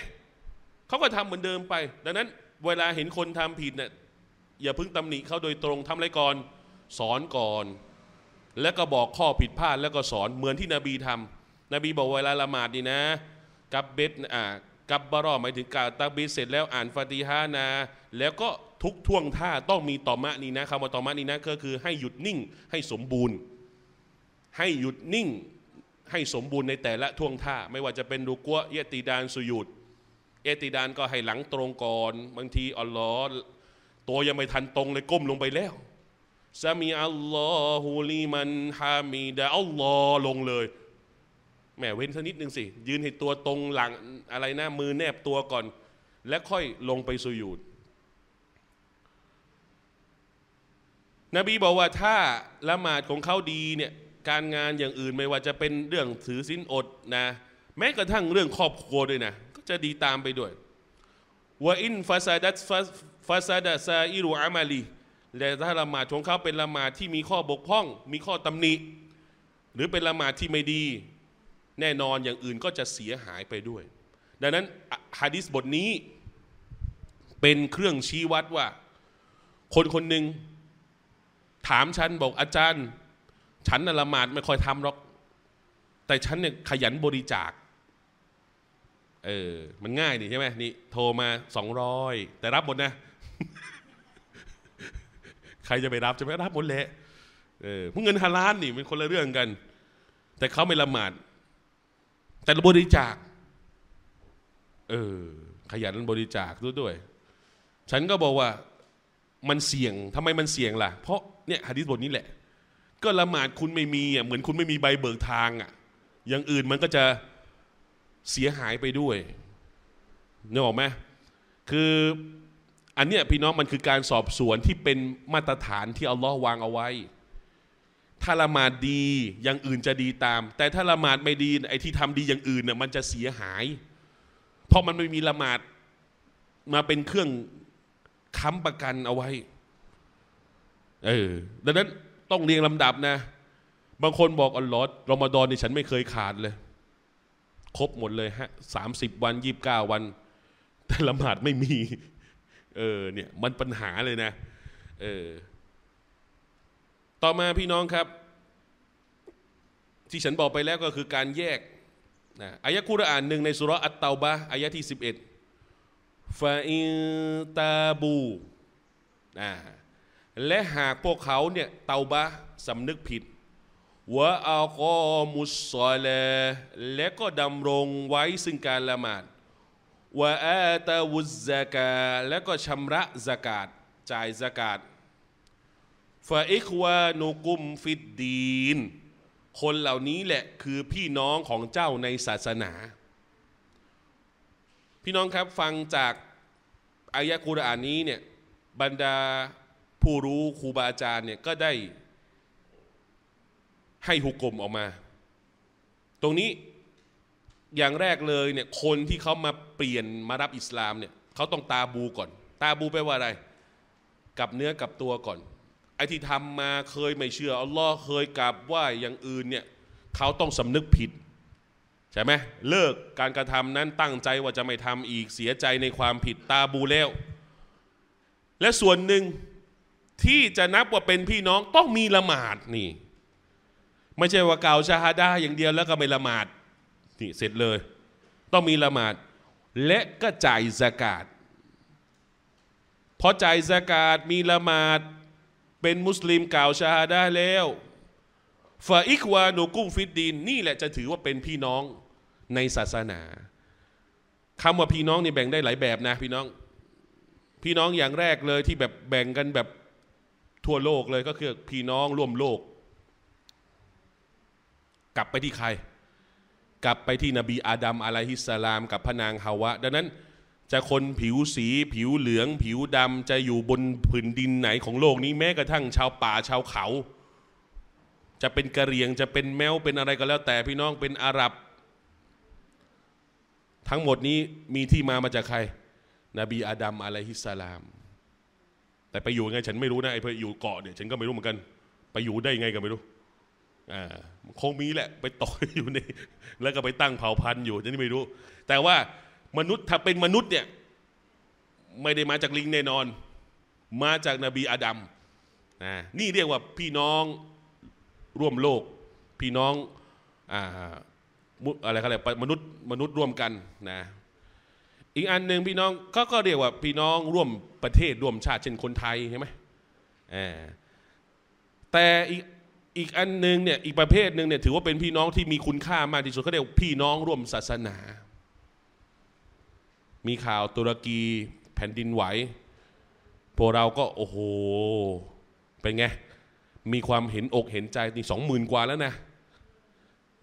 S1: เขาก็ทำเหมือนเดิมไป ดังนั้นเวลาเห็นคนทำผิดเนี่ยอย่าพึ่งตำหนิเขาโดยตรงทำอะไรก่อน สอนก่อน แล้วก็บอกข้อผิดพลาดแล้วก็สอน เหมือนที่นบีทำนบีบอกเวลาละหมาดนี่นะ กับเบสอ่า กับบารอหมายถึงกาตาบีเสร็จแล้วอ่านฟาติฮานะแล้วก็ทุกท่วงท่าต้องมีตอมะนี่นะคำว่าตอมะนี่นะ ก็คือให้หยุดนิ่ง ให้สมบูรณ์ ให้หยุดนิ่งให้สมบูรณ์ในแต่ละท่วงท่าไม่ว่าจะเป็นดูกัวเยติดานสุยุดเอติดานก็ให้หลังตรงก่อน บางทีอัลลอฮ์ตัวยังไม่ทันตรงเลยก้มลงไปแล้วซามีอัลลอฮุลีมันฮามีดาอัลลอฮ์ลงเลยแหมเว้นสักนิดหนึ่งสิ ยืนให้ตัวตรงหลังอะไรนะมือแนบตัวก่อน และค่อยลงไปสุยุดนบีบอกว่าถ้าละหมาดของเขาดีเนี่ยการงานอย่างอื่นไม่ว่าจะเป็นเรื่องถือสินอดนะแม้กระทั่งเรื่องครอบครัวด้วยนะก็จะดีตามไปด้วยว่าอินฟาซาดัสฟาซาดัซาอิรูอามาลีและถ้าละหมาดของเขาเป็นละหมาดที่มีข้อบกพร่อง มีข้อตำหนิหรือเป็นละหมาดที่ไม่ดีแน่นอนอย่างอื่นก็จะเสียหายไปด้วย ดังนั้นฮะดิษบทนี้เป็นเครื่องชี้วัดว่าคนคนหนึ่งถามฉันบอกอาจารย์ฉันน่ะละหมาดไม่ค่อยทำหรอก แต่ฉันเนี่ยขยันบริจาค เออ มันง่ายนี่ใช่ไหม นี่โทรมาสองร้อย แต่รับหมดนะ ใครจะไปรับจะไม่รับหมดแหละ เออพวกเงินฮาลาลนี่เป็นคนละเรื่องกัน แต่เขาไม่ละหมาด แต่บริจาค เออ ขยันบริจาคด้วยด้วย ฉันก็บอกว่ามันเสี่ยงทำไมมันเสี่ยงล่ะ เพราะเนี่ยฮะดิษบทนี้แหละก็ละหมาดคุณไม่มีอ่ะเหมือนคุณไม่มีใบเบิกทางอ่ะอย่างอื่นมันก็จะเสียหายไปด้วยนึกออกไหมคืออันเนี้ยพี่น้องมันคือการสอบสวนที่เป็นมาตรฐานที่อัลลอฮ์วางเอาไว้ ถ้าละหมาดดี อย่างอื่นจะดีตาม แต่ถ้าละหมาดไม่ดีไอ้ที่ทำดีอย่างอื่นน่ยมันจะเสียหาย เพราะมันไม่มีละหมาดมาเป็นเครื่องค้ำประกันเอาไว้เออดังนั้นต้องเรียงลำดับนะ บางคนบอกอัลลอฮ์รอมฎอนนี่ฉันไม่เคยขาดเลย ครบหมดเลยฮะสามสิบวันยีิบเก้าวัน แต่ละหมาดไม่มี เออเนี่ยมันปัญหาเลยนะเออต่อมาพี่น้องครับ ที่ฉันบอกไปแล้วก็คือการแยกนะอายะคุรอานหนึ่งในสุรอัตเตาบะอายะที่สิบเอ็ดฟาอินตาบูนะและหากพวกเขาเนี่ยเตาบะสำนึกผิด วะอัลกอมุสซอลและก็ดำรงไว้ซึ่งการละหมาดวะอาตาวุซกา และก็ชำระสกาดจ่ายสกาดฟาอิควานุกุมฟิดดีน คนเหล่านี้แหละ คือพี่น้องของเจ้าในศาสนา พี่น้องครับฟังจาก อายะคุรอานนี้เนี่ยบรรดาผู้รู้ครูบาอาจารย์เนี่ยก็ได้ให้หุกกลมออกมา ตรงนี้อย่างแรกเลยเนี่ย คนที่เขามาเปลี่ยนมารับอิสลามเนี่ยเขาต้องตาบูก่อน ตาบูแปลว่าอะไร กับเนื้อกับตัวก่อน ไอ้ที่ทำมาเคยไม่เชื่ออัลลอฮ์เคยกราบไหว้อย่างอื่นเนี่ยเขาต้องสำนึกผิด ใช่ไหมเลิกการกระทำนั้นตั้งใจว่าจะไม่ทำอีกเสียใจในความผิดตาบูแล้ว และส่วนหนึ่งที่จะนับว่าเป็นพี่น้องต้องมีละหมาดนี่ ไม่ใช่ว่ากก่าชาฮาดาอย่างเดียว แล้วก็ไม่ละหมาด นี่เสร็จเลย ต้องมีละหมาด และก็จ่ายสกาดพอจ่ายสกาดมีละหมาด เป็นมุสลิมกก่าชาฮาดาแล้วฟาอิควานนกุมฟิดดีนนี่แหละจะถือว่าเป็นพี่น้องในศาสนาคำว่าพี่น้องนี่แบ่งได้หลายแบบนะ พี่น้อง พี่น้องอย่างแรกเลยที่แบบแบ่งกันแบบทั่วโลกเลย ก็คือพี่น้องร่วมโลก กลับไปที่ใคร กลับไปที่นบีอาดัมอะลัยฮิสสลาม กับพระนางฮาวะ ดังนั้นจะคนผิวสีผิวเหลือง ผิวดำจะอยู่บนผืนดินไหนของโลกนี้แม้กระทั่งชาวป่าชาวเขา จะเป็นกะเหรี่ยง จะเป็นแมวเป็นอะไรก็แล้ว แต่พี่น้องเป็นอาหรับ ทั้งหมดนี้มีที่มามาจากใคร นบีอาดัมอะลัยฮิสสลามแต่ไปอยู่ไงฉันไม่รู้นะไอ้ไปอยู่เกาะเนี่ยฉันก็ไม่รู้เหมือนกัน ไปอยู่ได้ไงก็ไม่รู้อ่าคงมีแหละไปต่อยอยู่ในแล้วก็ไป ตั้งเผ่าพันธุ์อยู่ฉันไม่รู้ แต่ว่ามนุษย์ถ้าเป็นมนุษย์เนี่ย ไม่ได้มาจากลิงแน่นอน มาจากนบีอาดัมนะนี่เรียกว่าพี่น้องร่วมโลก พี่น้องอ่าอะไรเขาเรียกมนุษย์มนุษย์ร่วมกันนะอีกอันหนึ่งพี่น้องขาก็เรียกว่าพี่น้องร่วมประเทศรวมชาติเช่นคนไทยใช่ไหม แต่อีกอีกอันหนึ่งเนี่ย อีกประเภทหนึ่งเนี่ย ถือว่าเป็นพี่น้องที่มีคุณค่ามากที่สุดเขาเรียกพี่น้องร่วมศาสนา มีข่าวตุรกีแผ่นดินไหว พวกเราก็โอ้โห เป็นไง มีความเห็นอกเห็นใจนี่สองหมื่นกว่าแล้วนะ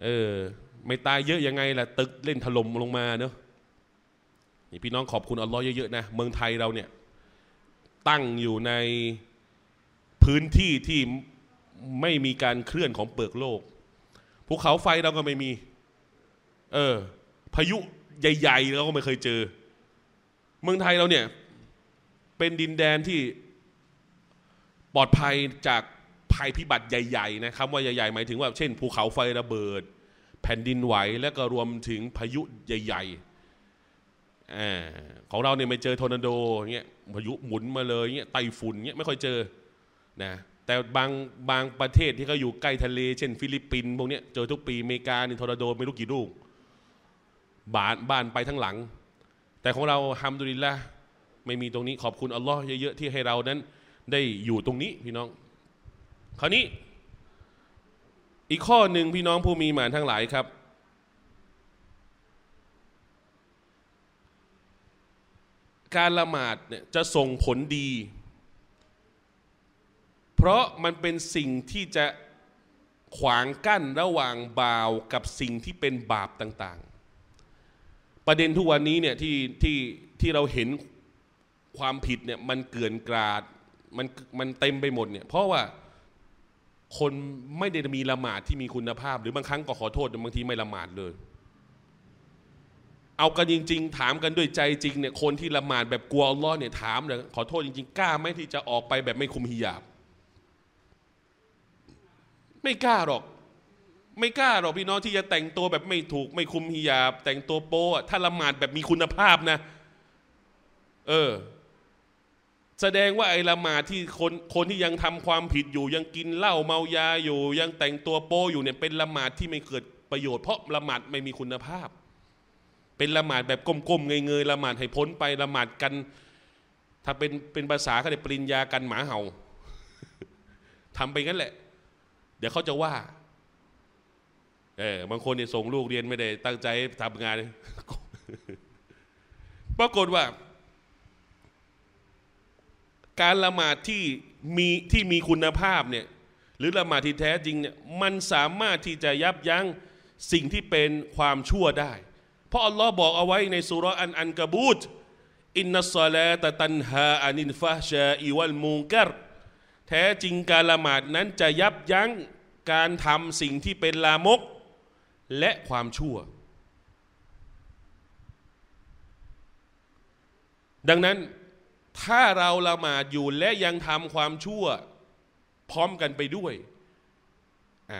S1: เออ ไม่ตายเยอะยังไงล่ะตึกเล่นถล่มลงมาเนอะนี่พี่น้องขอบคุณอัลลอฮ์เยอะๆนะเมืองไทยเราเนี่ยตั้งอยู่ในพื้นที่ที่ไม่มีการเคลื่อนของเปลือกโลก ภูเขาไฟเราก็ไม่มี เออ พายุใหญ่ๆเราก็ไม่เคยเจอ เมืองไทยเราเนี่ย เป็นดินแดนที่ปลอดภัยจากภัยพิบัติ ใหญ่ ๆ นะครับ ว่าใหญ่ๆหมายถึงว่า เช่น ภูเขาไฟระเบิด แผ่นดินไหว และก็รวมถึงพายุใหญ่ๆของเราเนี่ยไม่เจอทอร์นาโดอย่างเงี้ยพายุหมุนมาเลยเงี้ยไต้ฝุ่นเงี้ยไม่ค่อยเจอนะแต่บางบางประเทศที่เขาอยู่ใกล้ทะเลเช่นฟิลิปปินส์พวกเนี้ยเจอทุกปีอเมริกานี่ทอร์นาโด ไม่รู้กี่ลูกบานบ้านไปทั้งหลัง แต่ของเราฮัมดุลิลละไม่มีตรงนี้ ขอบคุณอัลลอฮ์เยอะๆ ที่ให้เรานั้น ได้อยู่ตรงนี้พี่น้อง คราวนี้ อีกข้อหนึ่งพี่น้องผู้มีหมานทั้งหลายครับการละหมาดเนี่ยจะส่งผลดี เพราะมันเป็นสิ่งที่จะขวางกั้นระหว่างบาวกับสิ่งที่เป็นบาปต่างๆ ประเด็นทุกวันนี้เนี่ยที่ที่ที่เราเห็นความผิดเนี่ยมันเกลื่อนกราดมันมันเต็มไปหมดเนี่ยเพราะว่าคนไม่ได้มีละหมาดที่มีคุณภาพหรือบางครั้งก็ขอโทษบางทีไม่ละหมาดเลยเอากันจริงๆ ถามกันด้วยใจจริงเนี่ยคนที่ละหมาดแบบกลัวอัลลอฮ์เนี่ย ถามเลยขอโทษจริงๆกล้าไหมที่จะออกไปแบบไม่คุมฮิญาบ ไม่กล้าหรอก ไม่กล้าหรอกพี่น้องที่จะแต่งตัวแบบไม่ถูก ไม่คุมฮิญาบ แต่งตัวโป๊ถ้าละหมาดแบบมีคุณภาพนะ เออ แสดงว่าไอ้ละหมาดที่คนคนที่ยังทำความผิดอยู่ ยังกินเหล้าเมายาอยู่ ยังแต่งตัวโป้อยู่เนี่ยเป็นละหมาดที่ไม่เกิดประโยชน์เพราะละหมาดไม่มีคุณภาพเป็นละหมาดแบบก้มๆเงยๆ ละหมาดให้พ้นไปละหมาดกันถ้าเป็นเป็นภาษาเขาเรียกปริญญากันหมาเห่า ทำไปงั้นแหละ เดี๋ยวเขาจะว่าเออบางคนเนี่ยส่งลูกเรียนไม่ได้ ตั้งใจทำงานปรากฏว่า การละหมาดที่มีที่มีคุณภาพเนี่ยหรือละหมาดที่แท้จริงเนี่ยมันสามารถที่จะยับยั้งสิ่งที่เป็นความชั่วได้ราะอัลลอฮ์บอก เอาไว้ในสุรอันอันกบูตอินนัสซาลาตตันฮาอานินฟาชาอิวัลมูงกัรแท้จริง การ ละหมาดนั้น จะ ยับ ยั้งการทำสิ่ง ที่ เป็น ลามกและ ความชั่ว ดัง นั้น ถ้า เรา ละหมาดอยู่ และ ยังทำความชั่ว พร้อม กัน ไป ด้วย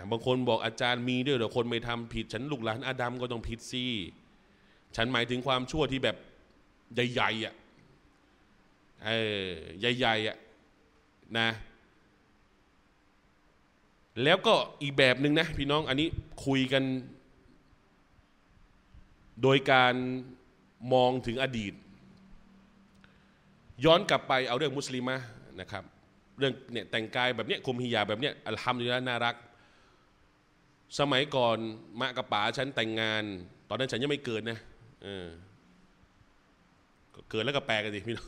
S1: บางคนบอกอาจารย์มีด้วยเหรอคนไม่ทำผิดฉันลูกหลานอาดัมก็ต้องผิดสิฉันหมายถึงความชั่วที่แบบ ใหญ่ๆอ่ะเออใหญ่ๆอ่ะนะ แล้วก็อีกแบบหนึ่งนะ พี่น้องอันนี้คุยกันโดยการมองถึงอดีต ย้อนกลับไปเอาเรื่องมุสลิมะนะครับเรื่องเนี่ยแต่งกายแบบเนี้ยคุมฮิญาบแบบเนี้ยอัลฮัมดุลิลละน่ารัก สมัยก่อนมะกระป๋าฉันแต่งงาน ตอนนั้นฉันยังไม่เกิดนะเออเกิดแล้วก็แปลกันสิพี่น้อง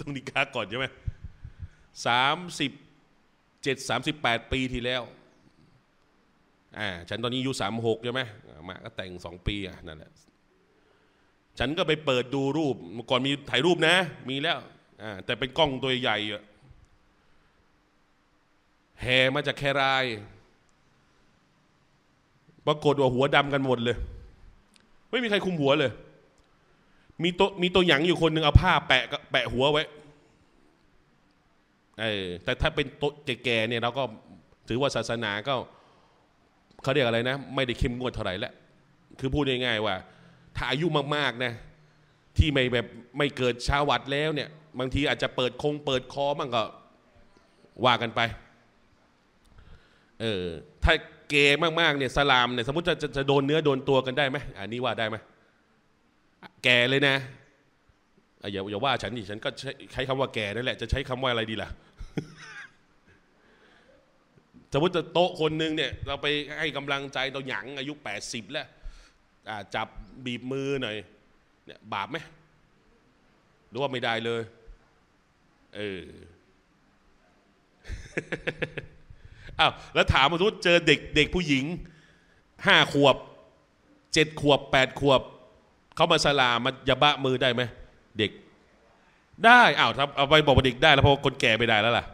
S1: ต้องนิกาก่อนใช่ไหมสามสิบเจ็ดสามสิบแปดปีที่แล้วอ่าฉันตอนนี้อายุสามหกใช่ไหม มาก็แต่งสองปี อ่ะนั่นแหละฉันก็ไปเปิดดูรูป เมื่อก่อนมีถ่ายรูปนะ มีแล้วอ่าแต่เป็นกล้องตัวใหญ่อะแห่มาจากแคราย ปรากฏว่าหัวดำกันหมดเลยไม่มีใครคุมหัวเลย มีตัวมีตัวหยางอยู่คนหนึ่งเอาผ้าแปะแปะหัวไว้เออแต่ถ้าเป็นโต๊ะแก่ๆเนี่ย เราก็ถือว่าศาสนาก็ เขาเรียกอะไรนะ ไม่ได้เข้มงวดเท่าไหร่ละ คือพูดง่ายๆว่าถ้าอายุมากๆนะที่ไม่แบบไม่เกิดชาวัดแล้วเนี่ย บางทีอาจจะเปิดคงเปิดคอมั่งก็ว่ากันไป เออถ้าเกย์มากๆ เนี่ยสลามเนี่ยสมมติจะจะจะโดนเนื้อโดนตัวกันได้ไหมอันนี้ว่าได้ไหมแก่เลยนะ อย่าอย่าว่าฉันดิฉันก็ใช้ใช้คำว่าแก่นั่นแหละ จะใช้คำว่าอะไรดีล่ะสมมติจะโต๊ะคนหนึ่งเนี่ย เราไปให้กำลังใจตัวหยังอายุ 80 แล้วจับบีบมือหน่อย เนี่ย บาปไหมหรือว่าไม่ได้เลย เออ้าวแล้วถามมนุษย์เจอเด็กเด็กผู้หญิงห้าขวบเจ็ดขวบแปดขวบเขามาสลามันยาบะมือได้ไหมเด็ก ได้อ้าวเอาไปบอกว่าเด็กได้แล้วเพราะคนแก่ไม่ได้แล้วล่ะ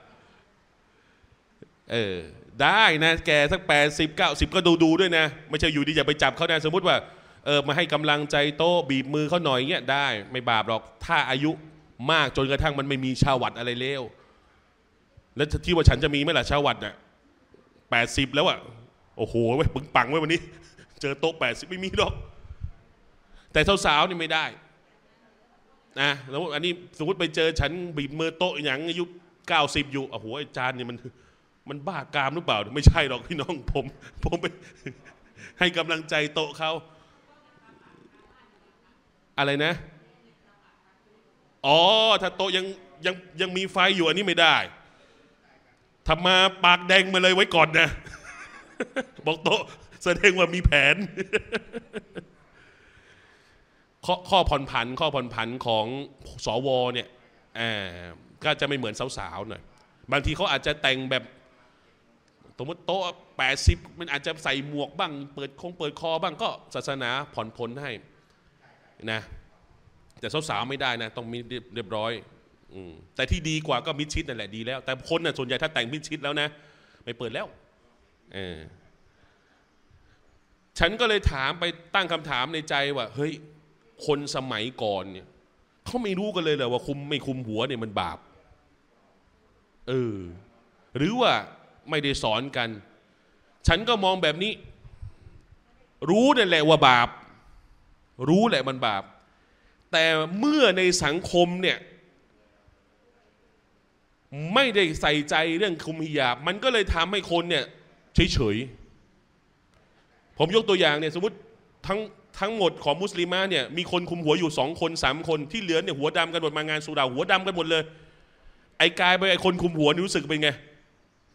S1: เออ ได้นะแกสักแปดสิบเก้าสิบก็ดูดูด้วยนะ ไม่ใช่อยู่ดีอย่าไปจับเขานะ สมมติว่า เออ มาให้กำลังใจโต้บีบมือเขาหน่อยเงี้ยได้ ไม่บาปหรอก ถ้าอายุมากจนกระทั่งมันไม่มีชาววัดอะไรเลวแล้วที่ว่าฉันจะมีไหมล่ะชาววัดเนะ่ยแปดสิบแล้วอะโอ้โหเว้ยปึงปังไว้วันนี้ เจอโต๊ะแปดสิบไม่มีหรอกแต่สาวๆนี่ไม่ได้นะแล้วอันนี้สมมติไปเจอฉันบีบมือโต๊ะอย่างอายุเก้าสิบอยู่โอ้โหไอ้จานเนี่ยมัน มันบ้ากามหรือเปล่า ไม่ใช่หรอกพี่น้องผม ผมไปให้กำลังใจโต๊ะเขา อะไรนะ อ๋อ ถ้าโต๊ะยังยังยังมีไฟอยู่อันนี้ไม่ได้ทำมาปากแดงมาเลยไว้ก่อนนะบอกโต๊ะแสดงว่ามีแผน ข้อข้อผ่อนผันข้อผ่อนผันของสวเนี่ยก็จะไม่เหมือนสาวๆหน่อย บางทีเขาอาจจะแต่งแบบ สมมติโต๊ะแปดสิบมันอาจจะใส่หมวกบ้าง เปิดคงเปิดคอบ้างก็ศาสนาผ่อนผลให้ นะ แต่สาวๆไม่ได้นะต้องมีเรียบร้อยแต่ที่ดีกว่าก็มิดชิดนั่นแหละดีแล้ว แต่คนน่ะส่วนใหญ่ถ้าแต่งมิดชิดแล้วนะ ไม่เปิดแล้วเออฉันก็เลยถามไปตั้งคำถามในใจว่า เฮ้ย คนสมัยก่อนเนี่ยเขาไม่รู้กันเลยเหรอว่าคุม ไม่คุมหัวเนี่ยมันบาปเออหรือว่าไม่ได้สอนกัน ฉันก็มองแบบนี้ รู้นั่นแหละว่าบาป รู้แหละมันบาป แต่เมื่อในสังคมเนี่ยไม่ได้ใส่ใจเรื่องคุมฮิยาบมันก็เลยทำให้คนเนี่ยเฉยๆผมยกตัวอย่างเนี่ยสมมติทั้งทั้งหมดของมุสลิมะเนี่ย มีคนคุมหัวอยู่สองคนสามคน ที่เหลือเนี่ย หัวดำกันหมดมางานสุราหัวดำกันหมดเลย ไอ้กายไปไอ้คนคุมหัวรู้สึกเป็นไง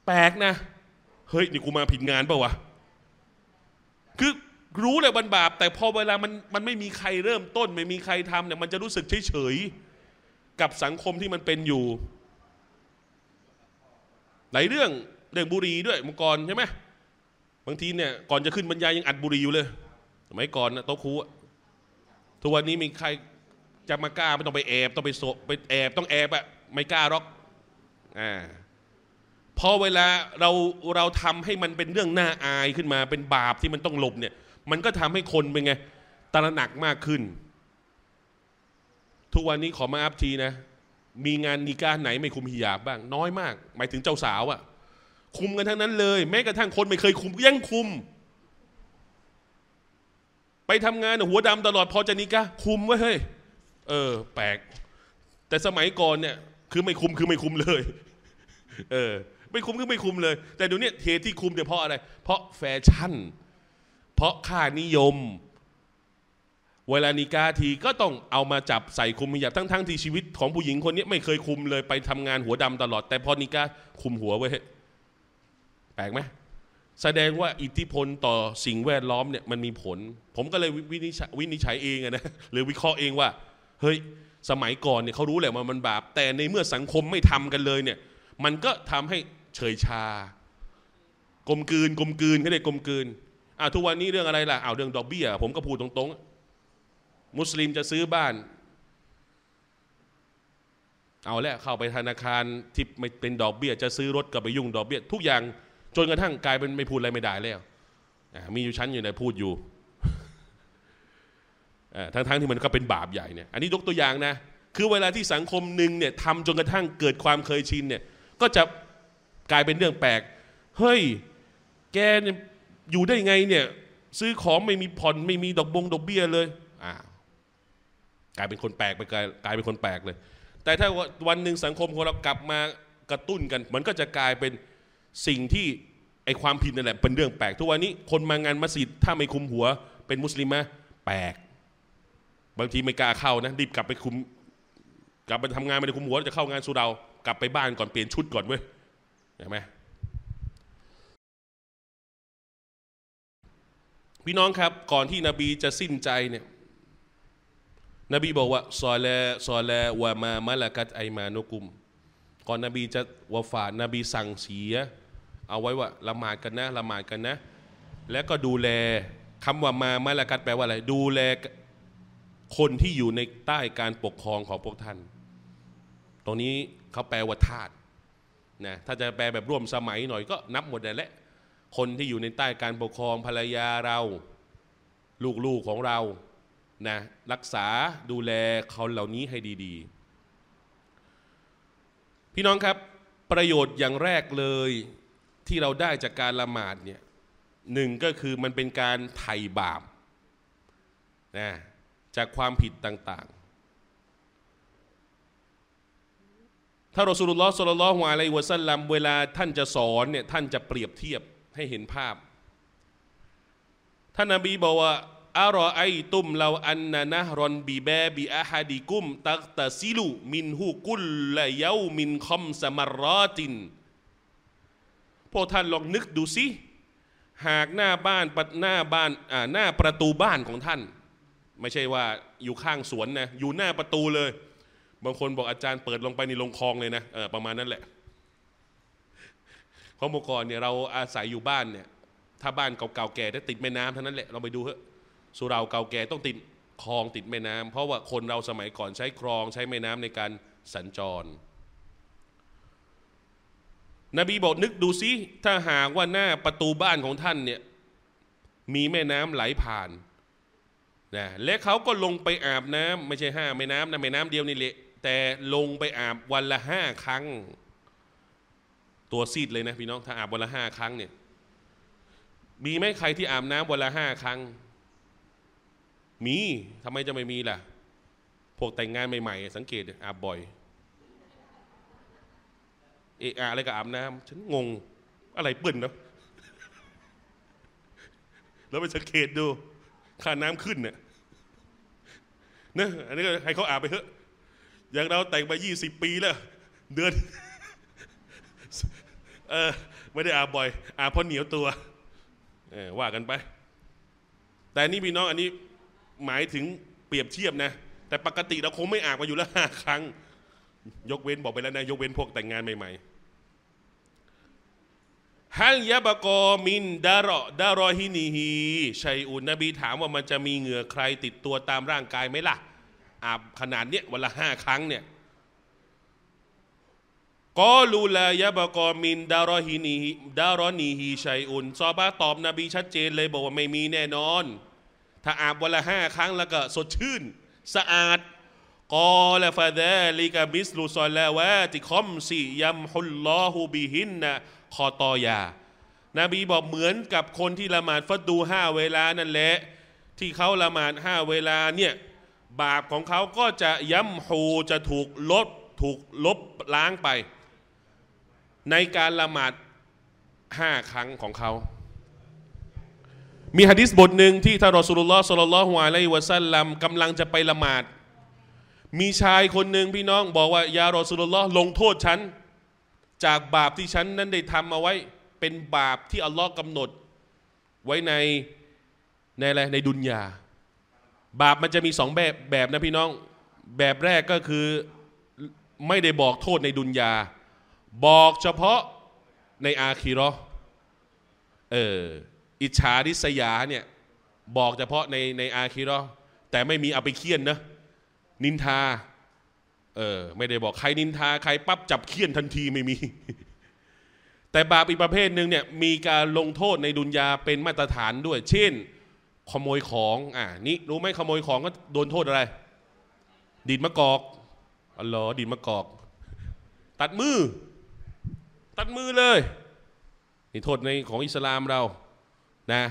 S1: แปลกนะ เฮ้ย นี่กูมาผิดงานเปล่าวะคือรู้เลยบันบาป แต่พอเวลา มันมันไม่มีใครเริ่มต้น ไม่มีใครทำเนี่ย มันจะรู้สึกเฉยเฉยกับสังคมที่มันเป็นอยู่หลายเรื่องเรื่องบุรีด้วยมังกรใช่ไหมบางทีเนี่ย ก่อนจะขึ้นบรรยายยังอัดบุรีอยู่เลย สมัยก่อนนะโต๊ะครูทุกวันนี้มีใครจะมากล้าไม่ต้องไปแอบ ต้องไปโซไปแอบต้องแอบอะไม่กล้าหรอกอ่าพอเวลาเราเราทำให้มันเป็นเรื่องน่าอายขึ้นมาเป็นบาปที่มันต้องหลบเนี่ย มันก็ทำให้คนเป็นไงตระหนักมากขึ้น ทุกวันนี้ขอมาอัพทีนะมีงานนิกาไหนไม่คุมฮิญาบบ้าง น้อยมาก หมายถึงเจ้าสาวอะคุมกันทั้งนั้นเลย แม้กระทั่งคนไม่เคยคุมยังคุม ไปทำงานหัวดำตลอดพอจะนิกาคุมไว้เฮ้ยเออ แปลกแต่สมัยก่อนเนี่ย คือไม่คุมคือไม่คุมเลย เออ ไม่คุมคือไม่คุมเลย แต่เดี๋ยวนี้เทที่คุมเนี่ยเพราะอะไร เพราะแฟชั่น เพราะค่านิยมเวลานิกาทีก็ต้องเอามาจับใส่คุมหิาบทั้งๆทที่ชีวิตของผู้หญิงคนนี้ไม่เคยคุมเลย ไปทำงานหัวดำตลอด แต่พอนิกาคุมหัวไว้ แปลกไหมแสดงว่าอิทธิพลต่อสิ่งแวดล้อมเนี่ยมันมีผล ผมก็เลยวินิจฉัยวินิจฉัยเองนะ หรือวิเคราะห์เองว่า เฮ้ย สมัยก่อนเนี่ยเขารู้แหละว่ามันบาป แต่ในเมื่อสังคมไม่ทำกันเลยเนี่ยมันก็ทำให้เฉยชา กลมกืน กลมกืนก็ได้กลมกืนอ่าทุกวันนี้เรื่องอะไรล่ะอ้าวเรื่องดอกเบี้ยผมก็พูดตรงๆมุสลิมจะซื้อบ้าน เอาแล้วเข้าไปธนาคารที่ไม่เป็นดอกเบี้ย จะซื้อรถก็ไปยุ่งดอกเบี้ยทุกอย่าง จนกระทั่งกลายเป็นไม่พูดอะไรไม่ได้แล้วมีอยู่ชั้นอยู่ไหนพูดอยู่ทั้งๆทที่มันก็เป็นบาปใหญ่เนี่ยอันนี้ยกตัวอย่างนะคือเวลาที่สังคมหนึ่งเนี่ยทำจนกระทั่งเกิดความเคยชินเนี่ยก็จะกลายเป็นเรื่องแปลกเฮ้ยแกอยู่ได้ไงเนี่ยซื้อของไม่มีผ่อนไม่มีดอกบงดอกเบี้ยเลยกลายเป็นคนแปลกไปกลายกลายเป็นคนแปลกเลย แต่ถ้าวันหนึ่งสังคมของเรากลับมากระตุ้นกันมันก็จะกลายเป็นสิ่งที่ไอความผิดนั่นแหละเป็นเรื่องแปลกทุกวันนี้คนมางานมัสยิดถ้าไม่คุมหัวเป็นมุสลิมไหมแปลก บางทีไม่กล้าเข้านะรีบกลับไปคุมกลับไปทำงานไม่ได้คุมหัว จะเข้างานสุเรากลับไปบ้านก่อนเปลี่ยนชุดก่อนเว้ยเห็นไหมพี่น้องครับ ก่อนที่นบีจะสิ้นใจเนี่ยนบีบอกว่าซอแลซอแลวามามะละกัตไอมานุกุมก่อนนบีจะวาฝานบีสั่งเสีย เอาไว้ว่าละหมาดกันนะ ละหมาดกันนะ แล้วก็ดูแลคำว่ามามะละกัตแปลว่าอะไร ดูแล คนที่อยู่ในใต้การปกครองของพวกท่าน ตรงนี้เขาแปลว่าทาสนะ ถ้าจะแปลแบบร่วมสมัย หน่อยก็นับหมดแลละคนที่อยู่ในใต้การปกครองภรรยาเรา ลูกๆของเรานะรักษาดูแลเขาเหล่านี้ให้ดี ๆ พี่น้องครับประโยชน์อย่างแรกเลยที่เราได้จากการละหมาดเนี่ยหนึ่งก็คือมันเป็นการไถ่บาปนะจากความผิดต่างๆ ถ้ารอสลุลลอสุลลัลฮวาไลวะซัลลัม เวลาท่านจะสอนเนี่ยท่านจะเปรียบเทียบให้เห็นภาพ ท่านนบีบอกว่าอารอไอตุมเราอันนานะรอนบีแบบีอาฮาดิกุมตักตะซิลุมินฮูกุลละเยามินคอมสมารอตินพวกท่านลองนึกดูสิหากหน้าบ้านปัดหน้าบ้านอ่าหน้าประตูบ้านของท่าน ไม่ใช่ว่าอยู่ข้างสวนนะอยู่หน้าประตูเลย บางคนบอกอาจารย์เปิดลงไปในลงคลองเลยนะเออประมาณนั้นแหละเพราะเมื่อก่อนเนี่ยเราอาศัยอยู่บ้านเนี่ยถ้าบ้านเก่าๆแก่ได้ติดแม่น้ำเท่านั้นแหละเราไปดูเถอะสุราเก่าแก่ต้องติดคลองติดแม่น้ำ เพราะว่าคนเราสมัยก่อนใช้คลองใช้แม่น้ำในการสัญจร นบีบอกนึกดูซิถ้าหากว่าหน้าประตูบ้านของท่านเนี่ยมีแม่น้ำไหลผ่านนะและเขาก็ลงไปอาบน้ำ ไม่ใช่ห้าแม่น้ำนะแม่น้ำเดียวนี่แหละ แต่ลงไปอาบวันละห้าครั้ง ตัวซีดเลยนะพี่น้องถ้าอาบวันละห้าครั้งเนี่ยมีไหมใครที่อาบน้ำวันละห้าครั้งมีทำไมจะไม่มีล่ะ พวกแต่งงานใหม่ๆ สังเกตอาบบ่อย เอะอะไรกับอาบน้ำฉันงง อะไรปื้นนะแล้วไปสังเกตดูค่าน้ำขึ้น เนี่ยนะอันนี้ก็ให้เขาอาบไปเถอะอย่างเราแต่งมายี่สิบปีแล้ว เดือนเออไม่ได้อาบบ่อย อาบเพราะเหนียวตัวว่ากันไป แต่นี่พี่น้อง อันนี้หมายถึงเปรียบเทียบนะ แต่ปกติเราคงไม่อาบมาอยู่แล้วห้าครั้ง ยกเว้นบอกไปแล้วนะ ยกเว้นพวกแต่งงานใหม่ๆฮัลยาบกอมินดารอดารอฮินีฮีชัยอุนนบีถามว่ามันจะมีเหงื่อใครติดตัวตามร่างกายไหมล่ะ อาบขนาดเนี้ยวันละห้าครั้งเนี่ยกอลูลายะบกอมินดารอฮินีดารอนีฮีชัยอุนซอบะตอบนบีชัดเจนเลยบอกว่าไม่มีแน่นอนถ้าอาบวันละห้าครั้งแล้วก็สดชื่น สะอาด กอลฟาเดลิกาบิสลูซอลแ้วาติคอมซียัมฮุลลอฮูบีฮินนะคอตอยา นบีบอกเหมือนกับคนที่ละหมาดฟัดดูห้าเวลานั่นแหละ ที่เขาละหมาดห้าเวลาเนี่ย บาปของเขาก็จะย้ำฮูจะถูกลบ ถูกลบล้างไป ในการละหมาดห้าครั้งของเขามีฮะดิษบทหนึ่งที่ท่านรอสุลลอฮ์สุลลอลฮุอะลัยวะซัลลัมกำลังจะไปละหมาด มีชายคนหนึ่งพี่น้อง บอกว่ายารอสุลลอฮ์ลงโทษฉัน จากบาปที่ฉันนั้นได้ทำเอาไว้ เป็นบาปที่อัลลอฮ์กำหนดไว้ในในอะไรในดุนยาบาปมันจะมีสองแบบแบบนะพี่น้อง แบบแรกก็คือไม่ได้บอกโทษในดุนยาบอกเฉพาะในอาคีรอเอออิจฉาริษยาเนี่ย บอกเฉพาะในในอาคิรอแต่ไม่มีเอาไปเคี่ยนนะนินทา เออ ไม่ได้บอกใครนินทาใครปั๊บจับเคี่ยนทันทีไม่มี แต่บาปอีกประเภทหนึ่งเนี่ย มีการลงโทษในดุนยาเป็นมาตรฐานด้วย เช่น ขโมยของ อ่านี่รู้ไหมขโมยของก็โดนโทษอะไรดีดมะกอกอ๋อดิดมะกอก ตัดมือ ตัดมือเลยนี่โทษในของอิสลามเรานะ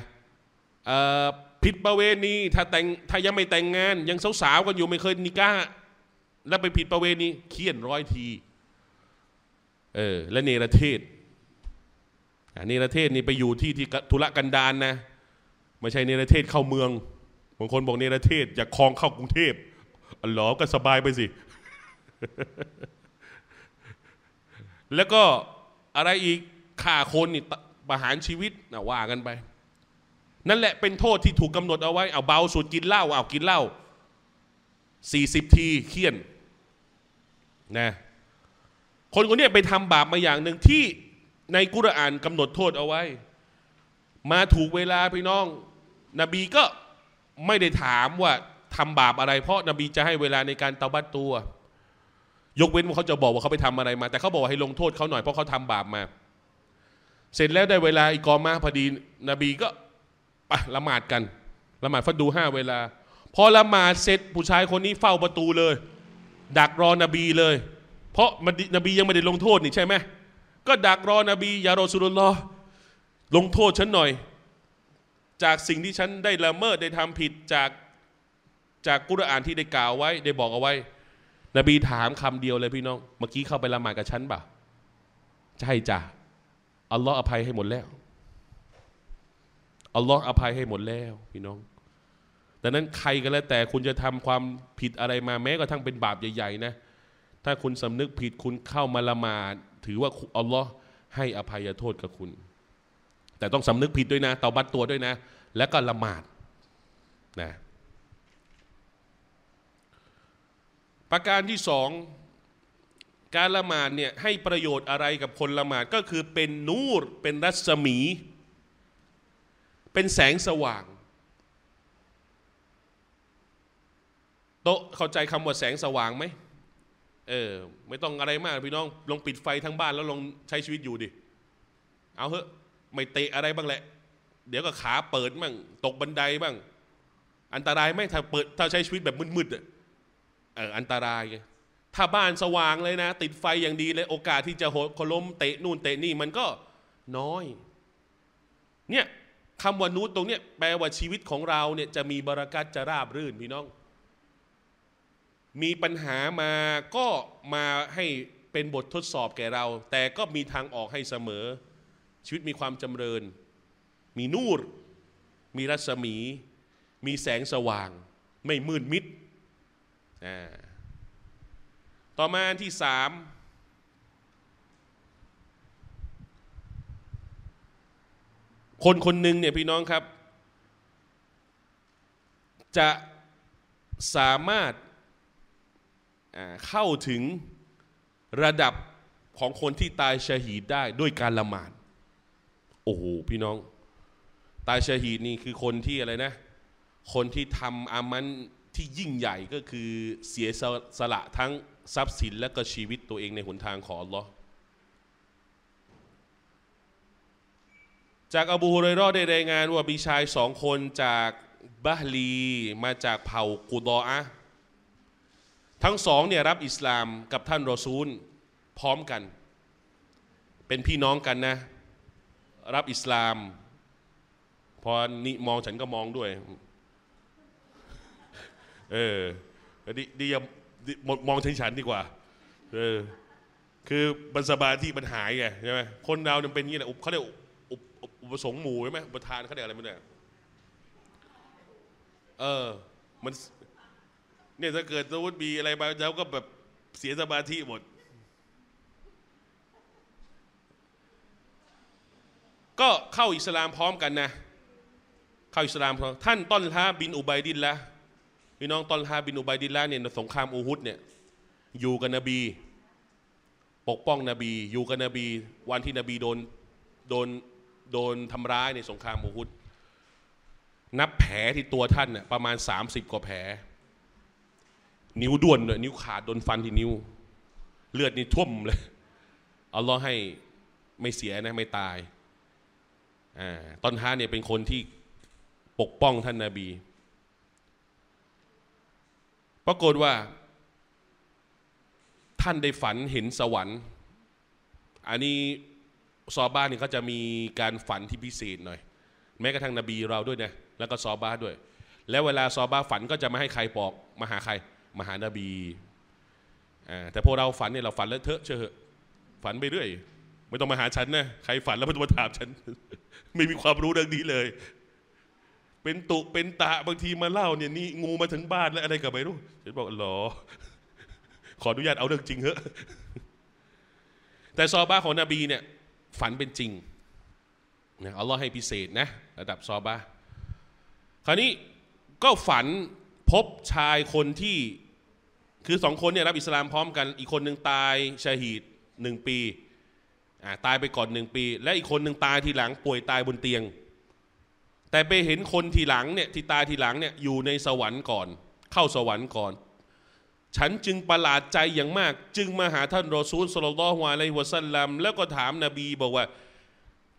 S1: ผิดประเวณีถ้าแต่งถ้ายังไม่แต่งงาน ยังสาวๆกันอยู่ไม่เคยนิก้าแล้วไปผิดประเวณีเคี่ยนร้อยทีเออและเนรเทศเนรเทศนี่ไปอยู่ที่ที่ธุรกันดารนนะ ไม่ใช่เนรเทศเข้าเมืองบางคนบอกเนรเทศจากคลองเข้ากรุงเทพอ๋อก็สบายไปสิ แล้วก็อะไรอีกฆ่าคนนี่ประหารชีวิตนะว่ากันไปนั่นแหละเป็นโทษที่ถูกกำหนดเอาไว้เอาเบาสุดกินเหล้าเอากินเหล้าสสี่ิบทีเคี่ยนนะคนคนนี้ไปทำบาปมาอย่างหนึ่งที่ในกุรอานกำหนดโทษเอาไว้ มาถูกเวลาพี่น้องนบีก็ไม่ได้ถามว่าทำบาปอะไรเพราะนบีจะให้เวลาในการเตาบัตตัว ยกเว้นว่าเขาจะบอกว่าเขาไปทำอะไรมา แต่เขาบอกให้ลงโทษเขาหน่อยเพราะเขาทำบาปมา เสร็จแล้วได้เวลาอีกอมาพอดีนบีก็ไปละหมาดกันละหมาดฟัดดูห้าเวลาพอละหมาด เสร็จผู้ชายคนนี้เฝ้าประตูเลย ดักรอนบีเลย เพราะนบียังไม่ได้ลงโทษนี่ใช่ไหมก็ดักรอนบียารอสุลลอลงโทษฉันหน่อย จากสิ่งที่ฉันได้ละเมิดได้ทำผิดจากจากกุรอานที่ได้กล่าวไว้ ได้บอกเอาไว้ นบีถามคำเดียวเลยพี่น้อง เมื่อกี้เข้าไปละหมาดกับฉันล่าใช่จ้ะอัลลอฮ์อภัยให้หมดแล้วอัลลอฮ์อภัยให้หมดแล้วพี่น้อง ดังนั้นใครก็แล้วแต่คุณจะทำความผิดอะไรมาแม้กระทั่งเป็นบาปใหญ่ๆนะ ถ้าคุณสำนึกผิดคุณเข้ามาละหมาดถือว่าอัลลอฮ์ให้อภัยโทษกับคุณ แต่ต้องสำนึกผิดด้วยนะเตาบัตตัวด้วยนะ แล้วก็ละหมาดนะประการที่สองการละหมาดเนี่ยให้ประโยชน์อะไรกับคนละหมาดก็คือเป็นนูรเป็นรัศมีเป็นแสงสว่างโตเข้าใจคำว่าแสงสว่างไหมเออ ไม่ต้องอะไรมาก พี่น้องลองปิดไฟทั้งบ้าน แล้วลองใช้ชีวิตอยู่ดิเอาเถอะไม่เตะอะไรบ้างแหละ เดี๋ยวก็ขาเปิดบ้างตกบันไดบ้าง อันตรายไหมถ้าเปิด ถ้าใช้ชีวิตแบบมืดๆอเออ อันตรายไงถ้าบ้านสว่างเลยนะ ติดไฟอย่างดีเลยโอกาสที่จะโหดคลมเตะนู่นเตะนี่มันก็น้อย เนี่ยคำว่านูดตรงนี้แปลว่าชีวิตของเราเนี่ย จะมีบรารักัตจะราบรื่น พี่น้อง มีปัญหามาก็มาให้เป็นบททดสอบแก่เรา แต่ก็มีทางออกให้เสมอ ชีวิตมีความจำเริญ มีนูร มีรัศมี มีแสงสว่าง ไม่มืดมิดต่อมาที่สามคนคนหนึ่งเนี่ยพี่น้องครับ จะสามารถเข้าถึงระดับของคนที่ตายชฮีดได้ด้วยการละหมาดโอ้โห พี่น้อง ตายชฮีดนี่คือคนที่อะไรนะ คนที่ทำอามันที่ยิ่งใหญ่ก็คือเสียสละทั้งทรัพย์สินและก็ชีวิตตัวเองในหนทางของอัลลอฮ์จากอบูฮุเรย์รอได้รายงานว่ามีชายสองคนจากบาฮลี มาจากเผ่ากูดออะทั้งสองเนี่ย รับอิสลามกับท่านรอซูล พร้อมกัน เป็นพี่น้องกันนะ รับอิสลาม พอนี่มองฉันก็มองด้วย เออดี ดีอย่ามมองฉันฉันดีกว่าเออคือบรรสบาที่มันหายไงใช่ไหมคนเราเนี่ยเป็นอย่างนี้แหละเขาเรียกอุปสงค์หมู่ใช่ไหมอุปทานเขาเรียกอะไรไม่ได้เออ มัน เนี่ยถ้าเกิดสมมติมีอะไรมาแล้วก็แบบเสียสมาธิหมด ก็เข้าอิสลามพร้อมกันนะ เข้าอิสลามพร้อม ท่านต้นท้าบินอุบัยดินละพี่น้องต้นท้าบินอุบัยดินละเนี่ย สงครามอูฮุดเนี่ย อยู่กับนบี ปกป้องนบี อยู่กับนบี วันที่นบีโดน โดนโดนทำร้ายในสงครามอูฮุด นับแผลที่ตัวท่านน่ยประมาณ 30 กว่าแผล นิ้วด้วนเลยนิ้วขาดโดนฟันที่นิ้ว เลือดนี่ท่วมเลย เอาล้อให้ไม่เสียนะไม่ตายอตอนท้าเนี่ยเป็นคนที่ปกป้องท่านนาบี ปรากฏว่า ท่านได้ฝันเห็นสวรรค์ อันนี้ซอบ้านี่เขาจะมีการฝันที่พิเศษหน่อย แม้กระทั่งนบีเราด้วยนะแล้วก็ซอบ้าด้วย แล้วเวลาซอบ้าฝันก็จะไม่ให้ใครบอกมาหาใครมาหานบีแต่พวกเราฝันเนี่ยเราฝันแล้วเถอะเชื่อฝันไปเรื่อย ไม่ต้องมาหาฉันนะใครฝันแล้วไม่ต้องมาถามฉัน ไม่มีความรู้เรื่องนี้เลย เป็นตุเป็นตะบางทีมาเล่าเนี่ยนี่งูมาถึงบ้านแล้วอะไรกับไม่รู้ฉันบอกหรอขออนุญาตเอาเรื่องจริงเถอะแต่ซอบ้าของนบีเนี่ยฝันเป็นจริงนะอัลลอฮ์ให้พิเศษนะระดับซอบะคราวนี้ก็ฝันพบชายคนที่คือสองคนเนี่ยรับอิสลามพร้อมกัน อีกคนหนึ่งตายชาฮีดหนึ่งปีตายไปก่อนหนึ่งปี และอีกคนหนึ่งตายที หลังป่วยตายบนเตียง แต่ไปเห็นคนทีหลังเนี่ยที่ตายทีหลังเนี่ยอยู่ในสวรรค์ก่อน เข้าสวรรค์ก่อนฉันจึงประหลาดใจอย่างมาก จึงมาหาท่านรอซูลสลลฮวาไลวะสัลลัมแล้วก็ถามนบี บอกว่า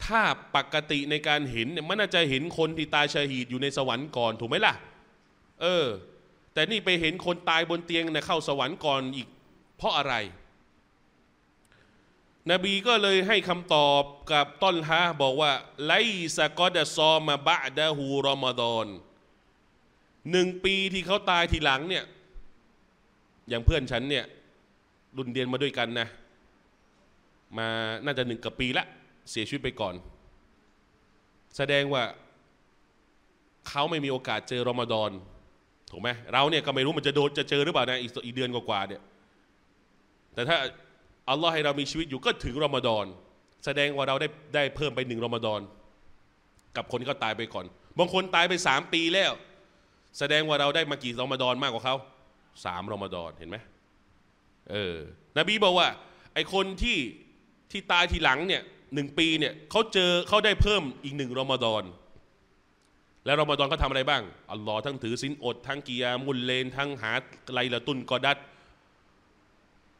S1: ถ้าปกติในการเห็นเนี่ยมันน่าจะเห็นคนที่ตายชาหีดอยู่ในสวรรค์ก่อนถูกไหมล่ะ เออ แต่นี่ไปเห็นคนตายบนเตียงเนี่ยเข้าสวรรค์ก่อนอีกเพราะอะไรนบีก็เลยให้คำตอบกับต้นฮะบอกว่า ไลสกอดซอมาบะดะฮูรอมฎอนหนึ่งปีที่เขาตายทีหลังเนี่ยอย่างเพื่อนฉันเนี่ยรุ่นเรียนมาด้วยกันนะ มาน่าจะหนึ่งกับปีละเสียชีวิตไปก่อน แสดงว่าเขาไม่มีโอกาสเจอรอมฎอน ถูกไหมเราเนี่ยก็ไม่รู้มันจะโดนจะเจอหรือเปล่านะอีกเดือนกว่าๆเนี่ยแต่ถ้าอัลลอฮ์ให้เรามีชีวิตอยู่ก็ถึงรอมฎอน แสดงว่าเราได้ได้เพิ่มไปหนึ่งรอมฎอน กับคนที่เขาตายไปก่อน บางคนตายไปสามปีแล้ว แสดงว่าเราได้มากี่รอมฎอนมากกว่าเขาสามรอมฎอนเห็นไหมเออ นบีบอกว่า ไอคนที่ที่ตายทีหลังเนี่ยหนึ่งปีเนี่ยเขาเจอเขาได้เพิ่มอีกหนึ่งรอมฎอนแล้วรอมฎอนเขาทำอะไรบ้างอัลลอฮ์ทั้งถือศีลอดทั้งกิยามุลเลนทั้งหาไลละตุนกอดัด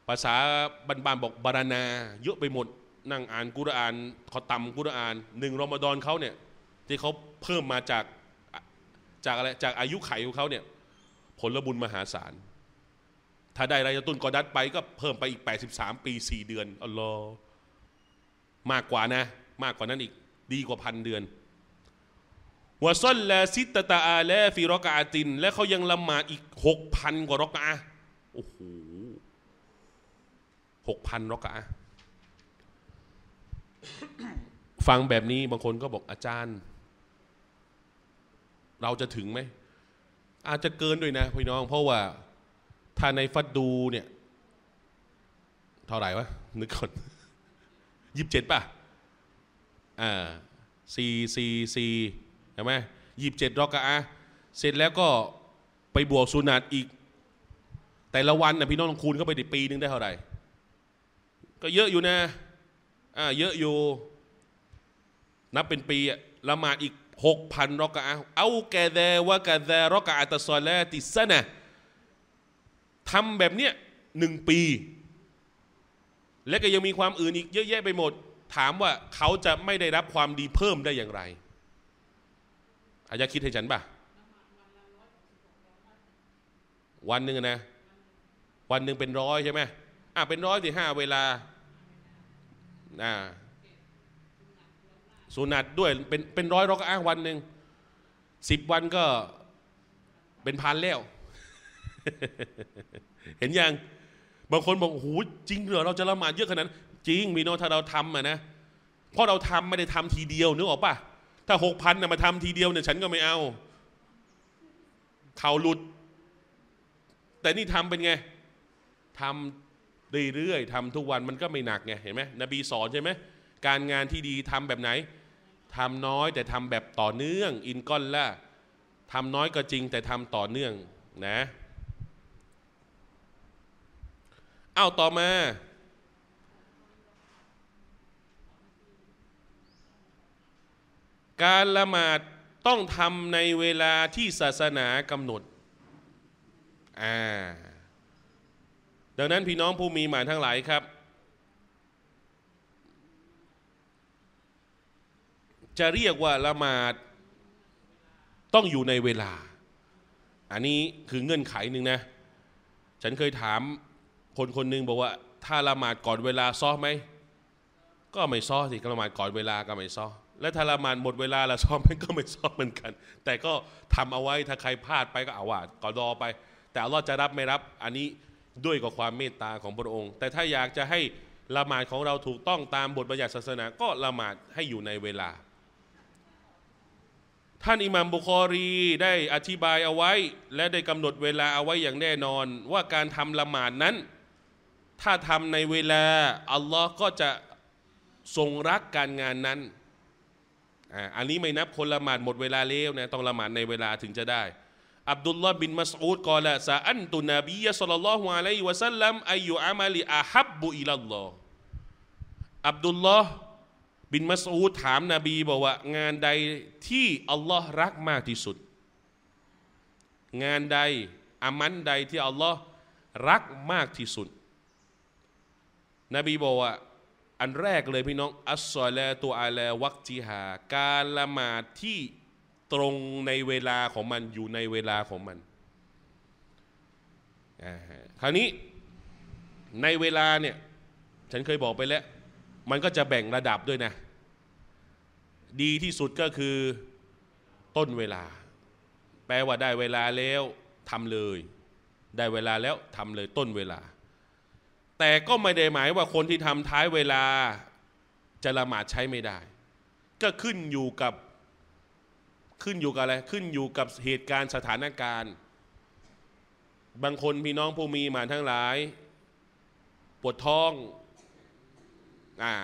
S1: ภาษาบ้านบอกบารานาเยอะไปหมดนั่งอ่านกุรอานขอตำกุรอานหนึ่งรอมฎอนเขาเนี่ย ที่เขาเพิ่มมาจาก จากอะไรจากอายุไขของเขาเนี่ยผลบุญมหาศาล ถ้าได้รายตุนกอดัตไปก็เพิ่มไปอีก 83 ปี 4 เดือน อัลลอฮ์มากกว่านะ มากกว่านั้นอีก ดีกว่าพันเดือนวะซัลลาซิตตาอาแลฟิรอกาติน และเขายังละหมาดอีก 6,000 กว่ารอกาโอ้โหหกพันรอกาฟังแบบนี้บางคนก็บอกอาจารย์ เราจะถึงไหมอาจจะเกินด้วยนะพี่น้อง เพราะว่าถ้าในฟัดดูเนี่ย เท่าไหร่วะ นึกก่อนยี่สิบเจ็ดป่ะอ่าสี่สี่สี่ใช่ไหมยี่สิบเจ็ดรอกะอาเสร็จแล้วก็ไปบวกสุนัตอีก แต่ละวันนะพี่น้องลองคูณเข้าไปดิปีนึงได้เท่าไหร่ ก็เยอะอยู่นะ อ่าเยอะอยู่ นับเป็นปีอะละหมาดอีกหกพันรอกะเอาแกเดวะกะเดรอกะอัตซอลาติ สนะ ทำ แบบ เนี้ยหนึ่งปี และก็ยังมีความอื่นอีก เยอะแยะไปหมด ถาม ว่าเขาจะไม่ได้รับความดีเพิ่มได้อย่างไรอาจจะคิดให้ฉัน ป่ะ วันหนึ่งนะ วันหนึ่งเป็นร้อยใช่ไหมอ่ะ เป็นร้อยสิห้าเวลาอ่าสุนัตด้วย เป็นเป็นร้อยเราก็อ้างวันหนึ่ง สิบวันก็เป็นพันแล้ว เห็นยังบางคนบอกโอ้โหจริงเหรอ เราจะละหมาดเยอะขนาดจริงมีนถ้าเราทำอะนะเพราะเราทำไม่ได้ทำทีเดียวนึกออกปะถ้าหกพันนยมาทำทีเดียวเนี่ย ฉันก็ไม่เอาเข่าหลุด แต่นี่ทำเป็นไงทำเรื่อยๆทำทุกวันมันก็ไม่หนักไงเห็นไหมนบีสอนใช่ไหมการงานที่ดีทำแบบไหนทำน้อยแต่ทำแบบต่อเนื่อง อินก้อนละทำน้อยก็จริงแต่ทำต่อเนื่องนะเอาต่อมา การละหมาดต้องทำในเวลาที่ศาสนากำหนดอ่าดังนั้นพี่น้องผู้มีหมายทั้งหลายครับจะเรียกว่าละหมาดต้องอยู่ในเวลา อันนี้คือเงื่อนไขหนึ่งนะ ฉันเคยถามคนคนหนึ่งบอกว่า ถ้าละหมาดก่อนเวลาซ้อไหม ก็ไม่ซ้อสิละหมาดก่อนเวลาก็ไม่ซ้อและถ้าละหมาดหมดเวลาละซ้อมมันก็ไม่ซ้อเหมือนกัน แต่ก็ทำเอาไว้ถ้าใครพลาดไปก็อาว่าก็รอไป แต่อรอดจะรับไม่รับ อันนี้ด้วยกับความเมตตาของพระองค์ แต่ถ้าอยากจะให้ละหมาดของเราถูกต้องตามบทบัญญัติศาสนา ก็ละหมาดให้อยู่ในเวลาท่านอิหมัมบุคอรีได้อธิบายเอาไว้และได้กำหนดเวลาเอาไว้อย่างแน่นอน ว่าการทำละหมาดนั้น ถ้าทำในเวลาอัลลอฮ์ก็จะทรงรักการงานนั้นอันนี้ไม่นับคนละหมาด หมดเวลาเลวนะต้องละหมาดในเวลาถึงจะได้อับดุลลอฮ์บินมัสอูดกล่าวซาอันตุนบียะสัลลัลลอฮุอะลัยฮิวะสัลลัมอายุอามัลีอาฮับบุอิลลอฮ์อับดุลลอฮ์บินมัสอูดถามนาบีบอกว่า งานใดที่อัลลอฮ์รักมากที่สุด งานใดอามันใดที่อัลลอฮ์รักมากที่สุด นบีบอกว่า อันแรกเลยพี่น้องอัสซอลาตัวอาลาวักจิฮาการละหมาดที่ตรงในเวลาของมันอยู่ในเวลาของมัน คราวนี้ในเวลาเนี่ยฉันเคยบอกไปแล้ว มันก็จะแบ่งระดับด้วยนะดีที่สุดก็คือต้นเวลา แปลว่าได้เวลาแล้วทำเลย ได้เวลาแล้วทำเลยต้นเวลา แต่ก็ไม่ได้หมายว่าคนที่ทำท้ายเวลาจะละหมาดใช้ไม่ได้ ก็ขึ้นอยู่กับ ขึ้นอยู่กับอะไร ขึ้นอยู่กับเหตุการณ์สถานการณ์ บางคนพี่น้องผู้มีมาทั้งหลายปวดท้อง อ่า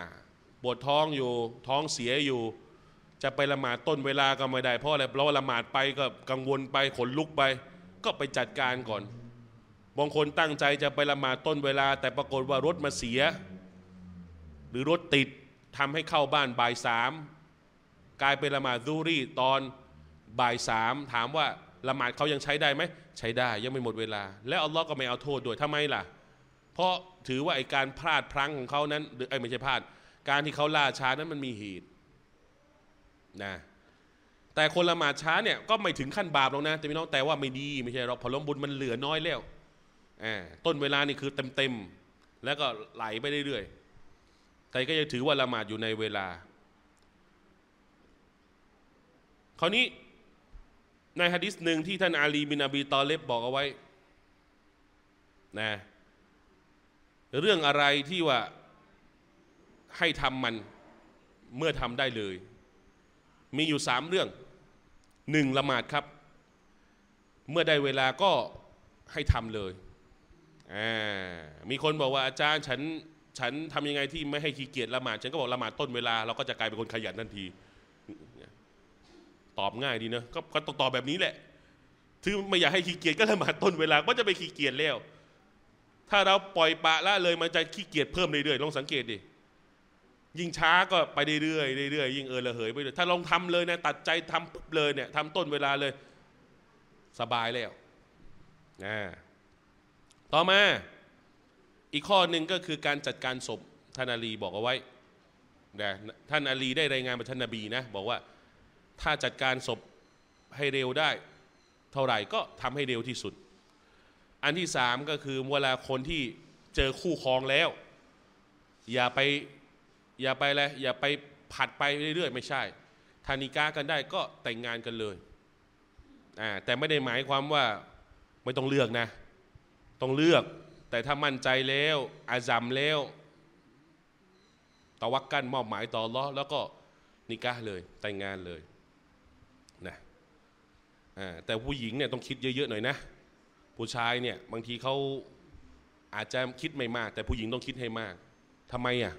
S1: ปวดท้องอยู่ท้องเสียอยู่จะไปละหมาดต้นเวลาก็ไม่ได้ เพราะอะไรเพราะว่าละหมาดไปก็กังวลไปขนลุกไป ก็ไปจัดการก่อนบางคนตั้งใจจะไปละหมาดต้นเวลา แต่ปรากฏว่ารถมาเสีย หรือรถติดทำให้เข้าบ้านบ่ายสามกลายเป็นละหมาดซูรี่ตอนบ่ายสามถามว่าละหมาดเขายังใช้ได้ไหมใช้ได้ ยังไม่หมดเวลาและอัลลอฮ์ก็ไม่เอาโทษด้วยทำไมล่ะ เพราะถือว่าไอการพลาดพลั้งของเขานั้น หรือไอไม่ใช่พลาด การที่เขาล่าช้านั้นมันมีเหตุนะแต่คนละหมาดช้าเนี่ยก็ไม่ถึงขั้นบาปหรอกนะแต่พี่น้องแต่ว่าไม่ดี ไม่ใช่เราผลบุญมันเหลือน้อยแล้วต้นเวลานี่คือเต็มๆแล้วก็ไหลไปเรื่อยๆแต่ก็ยังถือว่าละหมาดอยู่ในเวลา คราวนี้ในฮะดิษหนึ่งที่ท่านอาลีบินอบีตอเลบบอกเอาไว้นะเรื่องอะไรที่ว่าให้ทำมันเมื่อทำได้เลยมีอยู่สามเรื่องหนึ่งละหมาดครับ เมื่อได้เวลาก็ให้ทำเลยมีคนบอกว่าอาจารย์ ฉันฉันทำยังไงที่ ไม่ให้ขี้เกียจละหมาดฉันก็บอกละหมาดต้นเวลาเราก็จะกลายเป็นคนขยันทันที ตอบง่ายดีเนะกก็ต้องตอบแบบนี้แหละถึงไม่อยากให้ขี้เกียจก็ละหมาดต้นเวลา ก็จะไปขี้เกียจแล้ว ถ้าเราปล่อยปะละเลยมันจะขี้เกียจเพิ่มเรื่อยๆลองสังเกตดิยิ่งช้าก็ไปเรื่อยๆเรื่อยๆยิ่งเออระเหยไปเรื่อยถ้าลองทำเลยนะตัดใจทำปุ๊บเลยเนี่ยทำต้นเวลาเลยสบายแล้วนะต่อมาอีกข้อหนึ่งก็คือการจัดการศพท่านอาลีบอกเอาไว้นะท่านอาลี ได้รายงานมาท่านนบีนะบอกว่า ถ้าจัดการศพให้เร็วได้ เท่าไหร่ก็ทำให้เร็วที่สุด อันที่สามก็คือเวลาคนที่เจอคู่ครองแล้ว อย่าไปอย่าไปอะไรอย่าไปผัดไปเรื่อยๆไม่ใช่ทานิก้ากันได้ก็แต่งงานกันเลยอ่าแต่ไม่ได้หมายความว่าไม่ต้องเลือกนะ ต้องเลือก แต่ถ้ามั่นใจแล้วอาจำแล้วตะวักกันมอบหมายต่อร้อแล้วก็นิก้าเลย แต่งงานเลยนะแต่ผู้หญิงเนี่ยต้องคิดเยอะๆหน่อยนะผู้ชายเนี่ยบางทีเขาอาจจะคิดไม่มาก แต่ผู้หญิงต้องคิดให้มากทำไมอ่ะ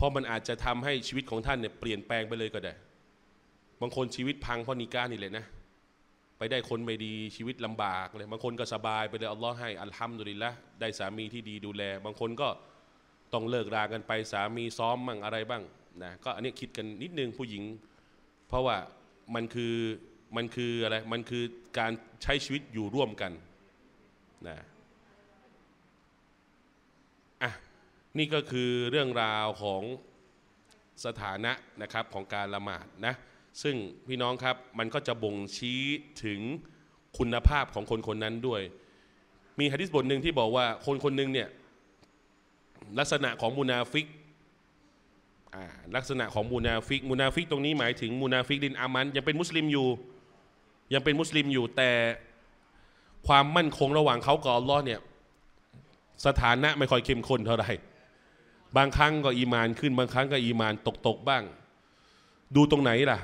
S1: เพราะมันอาจจะทำให้ชีวิตของท่านเนี่ยเปลี่ยนแปลงไปเลยก็ได้ บางคนชีวิตพังเพราะนิก้านี่แหละนะ ไปได้คนไม่ดีชีวิตลำบากเลยบางคนก็สบายไปเลยอัลลอฮ์ให้อัลฮัมดุลิละได้สามีที่ดีดูแล บางคนก็ต้องเลิกรากันไป สามีซ้อมบ้างอะไรบ้างนะ ก็อันนี้คิดกันนิดนึงผู้หญิง เพราะว่ามันคือมันคืออะไร มันคือการใช้ชีวิตอยู่ร่วมกัน นะนี่ก็คือเรื่องราวของสถานะนะครับ ของการละหมาดนะ ซึ่งพี่น้องครับ มันก็จะบ่งชี้ถึงคุณภาพของคนคนนั้นด้วย มีฮะดิษบทหนึ่งที่บอกว่าคนคนหนึ่งเนี่ย ลักษณะของมูนาฟิกลักษณะของมูนาฟิกมูนาฟิกตรงนี้หมายถึงมูนาฟิกดินอามันยังเป็นมุสลิมอยู่ ยังเป็นมุสลิมอยู่แต่ความมั่นคงระหว่างเขากับอัลลอฮ์เนี่ยสถานะไม่ค่อยเข้มข้นเท่าไหร่บางครั้งก็อีมานขึ้นบางครั้งก็อีมานตกตกบ้าง ดูตรงไหนล่ะ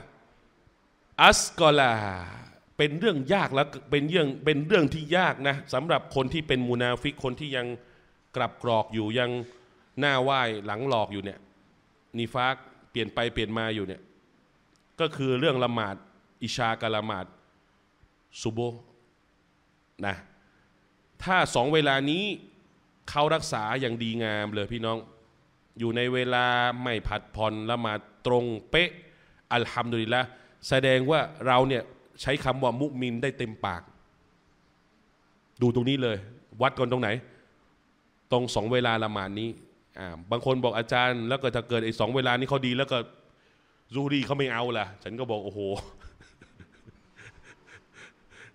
S1: อัสกอลาเป็นเรื่องยาก แล้วเป็นเรื่อง เป็นเรื่องที่ยากนะสำหรับคนที่เป็นมูนาฟิกคนที่ยังกลับกรอกอยู่ยังหน้าไหว้หลังหลอกอยู่เนี่ย นิฟากเปลี่ยนไปเปลี่ยนมาอยู่เนี่ยก็คือเรื่องละหมาดอิชากะละหมาดซุโบนะถ้าสองเวลานี้เขารักษาอย่างดีงามเลยพี่น้องอยู่ในเวลาไม่ผัดผ่อนละหมาดตรง เป๊ะ อัลฮัมดุลิละแสดงว่าเราเนี่ยใช้คำว่ามุมินได้เต็มปาก ดูตรงนี้เลย วัดกันตรงไหน ตรงสองเวลาละหมาดนี้บางคนบอกอาจารย์ แล้วก็ถ้าเกิดไอ้สองเวลานี้เขาดีแล้วก็ซูรีเขาไม่เอาล่ะ ฉันก็บอกโอ้โห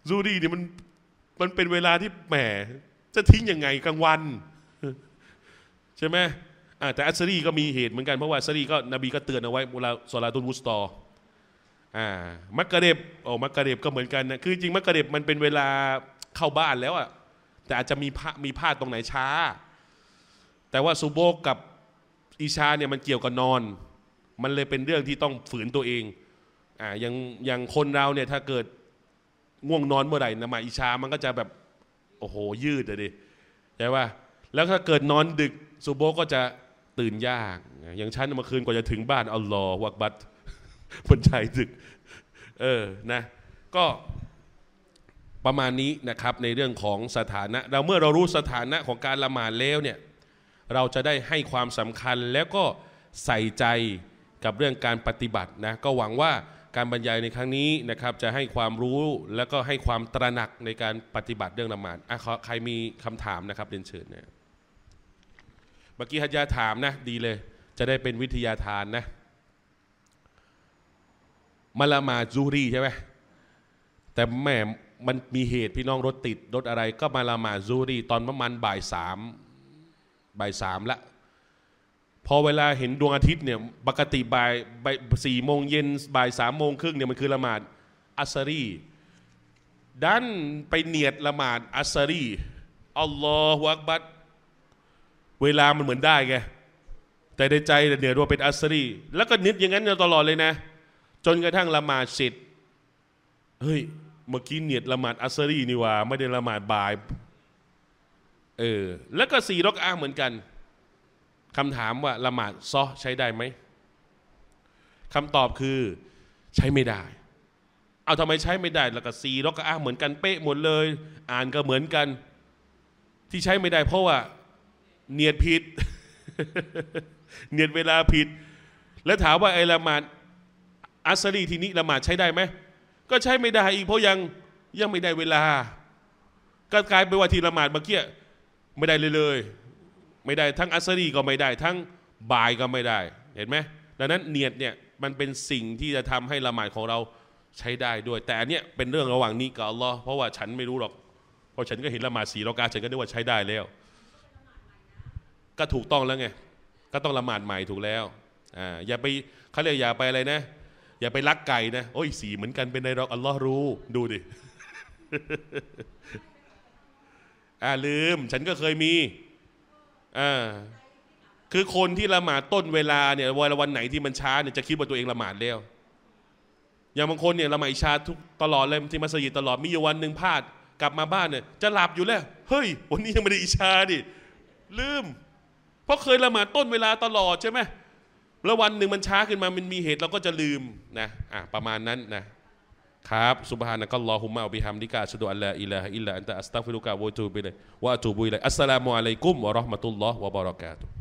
S1: ซูรีเนี่ยมันมันเป็นเวลาที่แหม จะทิ้งยังไงกลางวัน ใช่ไหมอแต่อัสรีก็มีเหตุเหมือนกันเพราะว่าอัสรีก็นบีก็เตือนเอาไว้เวลาสลาตุนมุสตอ อ่ามักกะเดบโอ้มักกะเดบก็เหมือนกันนะคือ จริงมักกะเดบมันเป็นเวลาเข้าบ้านแล้วอะแต่อาจจะมีผ้ามีผ้าตรงไหนช้า แต่ว่าซูโบกกับอิชาเนี่ยมันเกี่ยวกับนอน มันเลยเป็นเรื่องที่ต้องฝืนตัวเองอ่าอย่างอย่างคนเราเนี่ยถ้าเกิดง่วงนอนเมื่อไหร่นะมาอิชามันก็จะแบบ โอ้โหยืดเลยดิใช่ปะแล้วถ้าเกิดนอนดึกซูโบก็จะื่นยากอย่างฉันเมื่อคืนกว่าจะถึงบ้านอัลลอฮ์วักบัตบนนายดึกเออนะก็ประมาณนี้นะครับในเรื่องของสถานะ เราเมื่อเรารู้สถานะของการละหมาดแล้วเนี่ยเราจะได้ให้ความสำคัญแล้วก็ใส่ใจกับเรื่องการปฏิบัตินะก็หวังว่าการบรรยายในครั้งนี้นะครับ จะให้ความรู้แล้วก็ให้ความตระหนักในการปฏิบัติเรื่องละหมาดอ่ะใครมีคำถามนะครับเรียนเชิญเนี่ยเมื่อกี้ฮัจยาถามนะ ดีเลย จะได้เป็นวิทยาทานนะ มาลามาจูรีใช่ไหมแต่แม่มันมีเหตุพี่น้องรถติด รถอะไรก็มาละมาจูรีตอนประมาณบ่ายสามบ่ายสามละ พอเวลาเห็นดวงอาทิตย์เนี่ยปกติบ่ายบ่ายสี่โมงเย็นบ่ายสามโมงครึ่งเนี่ย มันคือละหมาดอัสรีดันไปเนียดละหมาดอัสรีอัลลอฮฺวักบัตเวลามันเหมือนได้ไงแต่ในใจเหนือดัวเป็นอัสรี แล้วก็นึกอย่างนั้นตลอดเลยนะ จนกระทั่งละหมาดเสร็จเฮ้ย เมื่อกี้เนียดละหมาดอัสรีนี่ว่าไม่ได้ละหมาดบ่าย เออ แล้วก็สี่รอกอาเหมือนกันคำถามว่า ละหมาดซอใช้ได้ไหมคำตอบคือ ใช้ไม่ได้ เอาทำไมใช้ไม่ได้ แล้วก็สี่รอกอาเหมือนกัน เป๊ะหมดเลย อ่านก็เหมือนกัน ที่ใช้ไม่ได้ เพราะว่าเนียดผิดเนียดเวลาผิด แล้วถามว่าไอ้ละหมาดอัสรีทีนี้ละหมาดใช้ได้ไหมก็ใช้ไม่ได้อีกเพราะยังยังไม่ได้เวลา ก็กลายเป็นว่าทีละหมาดเมื่อกี้ไม่ได้เลยเลยไม่ได้ทั้งอัสรีก็ไม่ได้ ทั้งบ่ายก็ไม่ได้ เห็นไหมดังนั้นเนียดเนี่ยมันเป็นสิ่งที่จะทำให้ละหมาดของเราใช้ได้ด้วย แต่อันเนี้ยเป็นเรื่องระหว่างนี้กับอัลลอฮ์เพราะว่าฉันไม่รู้หรอกเพราะฉันก็เห็นละหมาดสีรากาฉันก็นึกว่าใช้ได้แล้วก็ถูกต้องแล้วไง ก็ต้องละหมาดใหม่ถูกแล้วอ่าอย่าไปเขาเรียกอย่าไปอะไรนะอย่าไปลักไก่นะโอ้ยสีเหมือนกันเป็นในรรกอัลลอฮ์รู้ดูดิอ่าลืม ฉันก็เคยมีอ่าคือคนที่ละหมาดต้นเวลาเนี่ยวันวันไหนที่มันช้าเนี่ยจะคิดว่าตัวเองละหมาดแล้วอย่างบางคนเนี่ยละหมาดอิชาทุกตลอดเลยที่มัสยิดตลอด มีอยู่วันหนึ่งพลาด กลับมาบ้านเนี่ยจะหลับอยู่แล้ว เฮ้ยวันนี้ยังไม่ได้อิชาดิลืมราะเคยละหมาดต้นเวลาตลอดใช่ไหมแล้ววันหนึ่งมันช้าขึ้นมา มันมีเหตุเราก็จะลืม นะ อ่ะ ประมาณนั้นนะ ครับ สุบฮานะกัลลอฮุมะบิฮัมดิกาชดุอัลลาอิลาฮอิลลา อันตะอัสตัฟิรุกะวะตูบิลัยวะตูบุอิลัยอัสสลามุอะลัยกุมวะเราะห์มะตุลลอฮ์วะบะเราะกาตุฮ์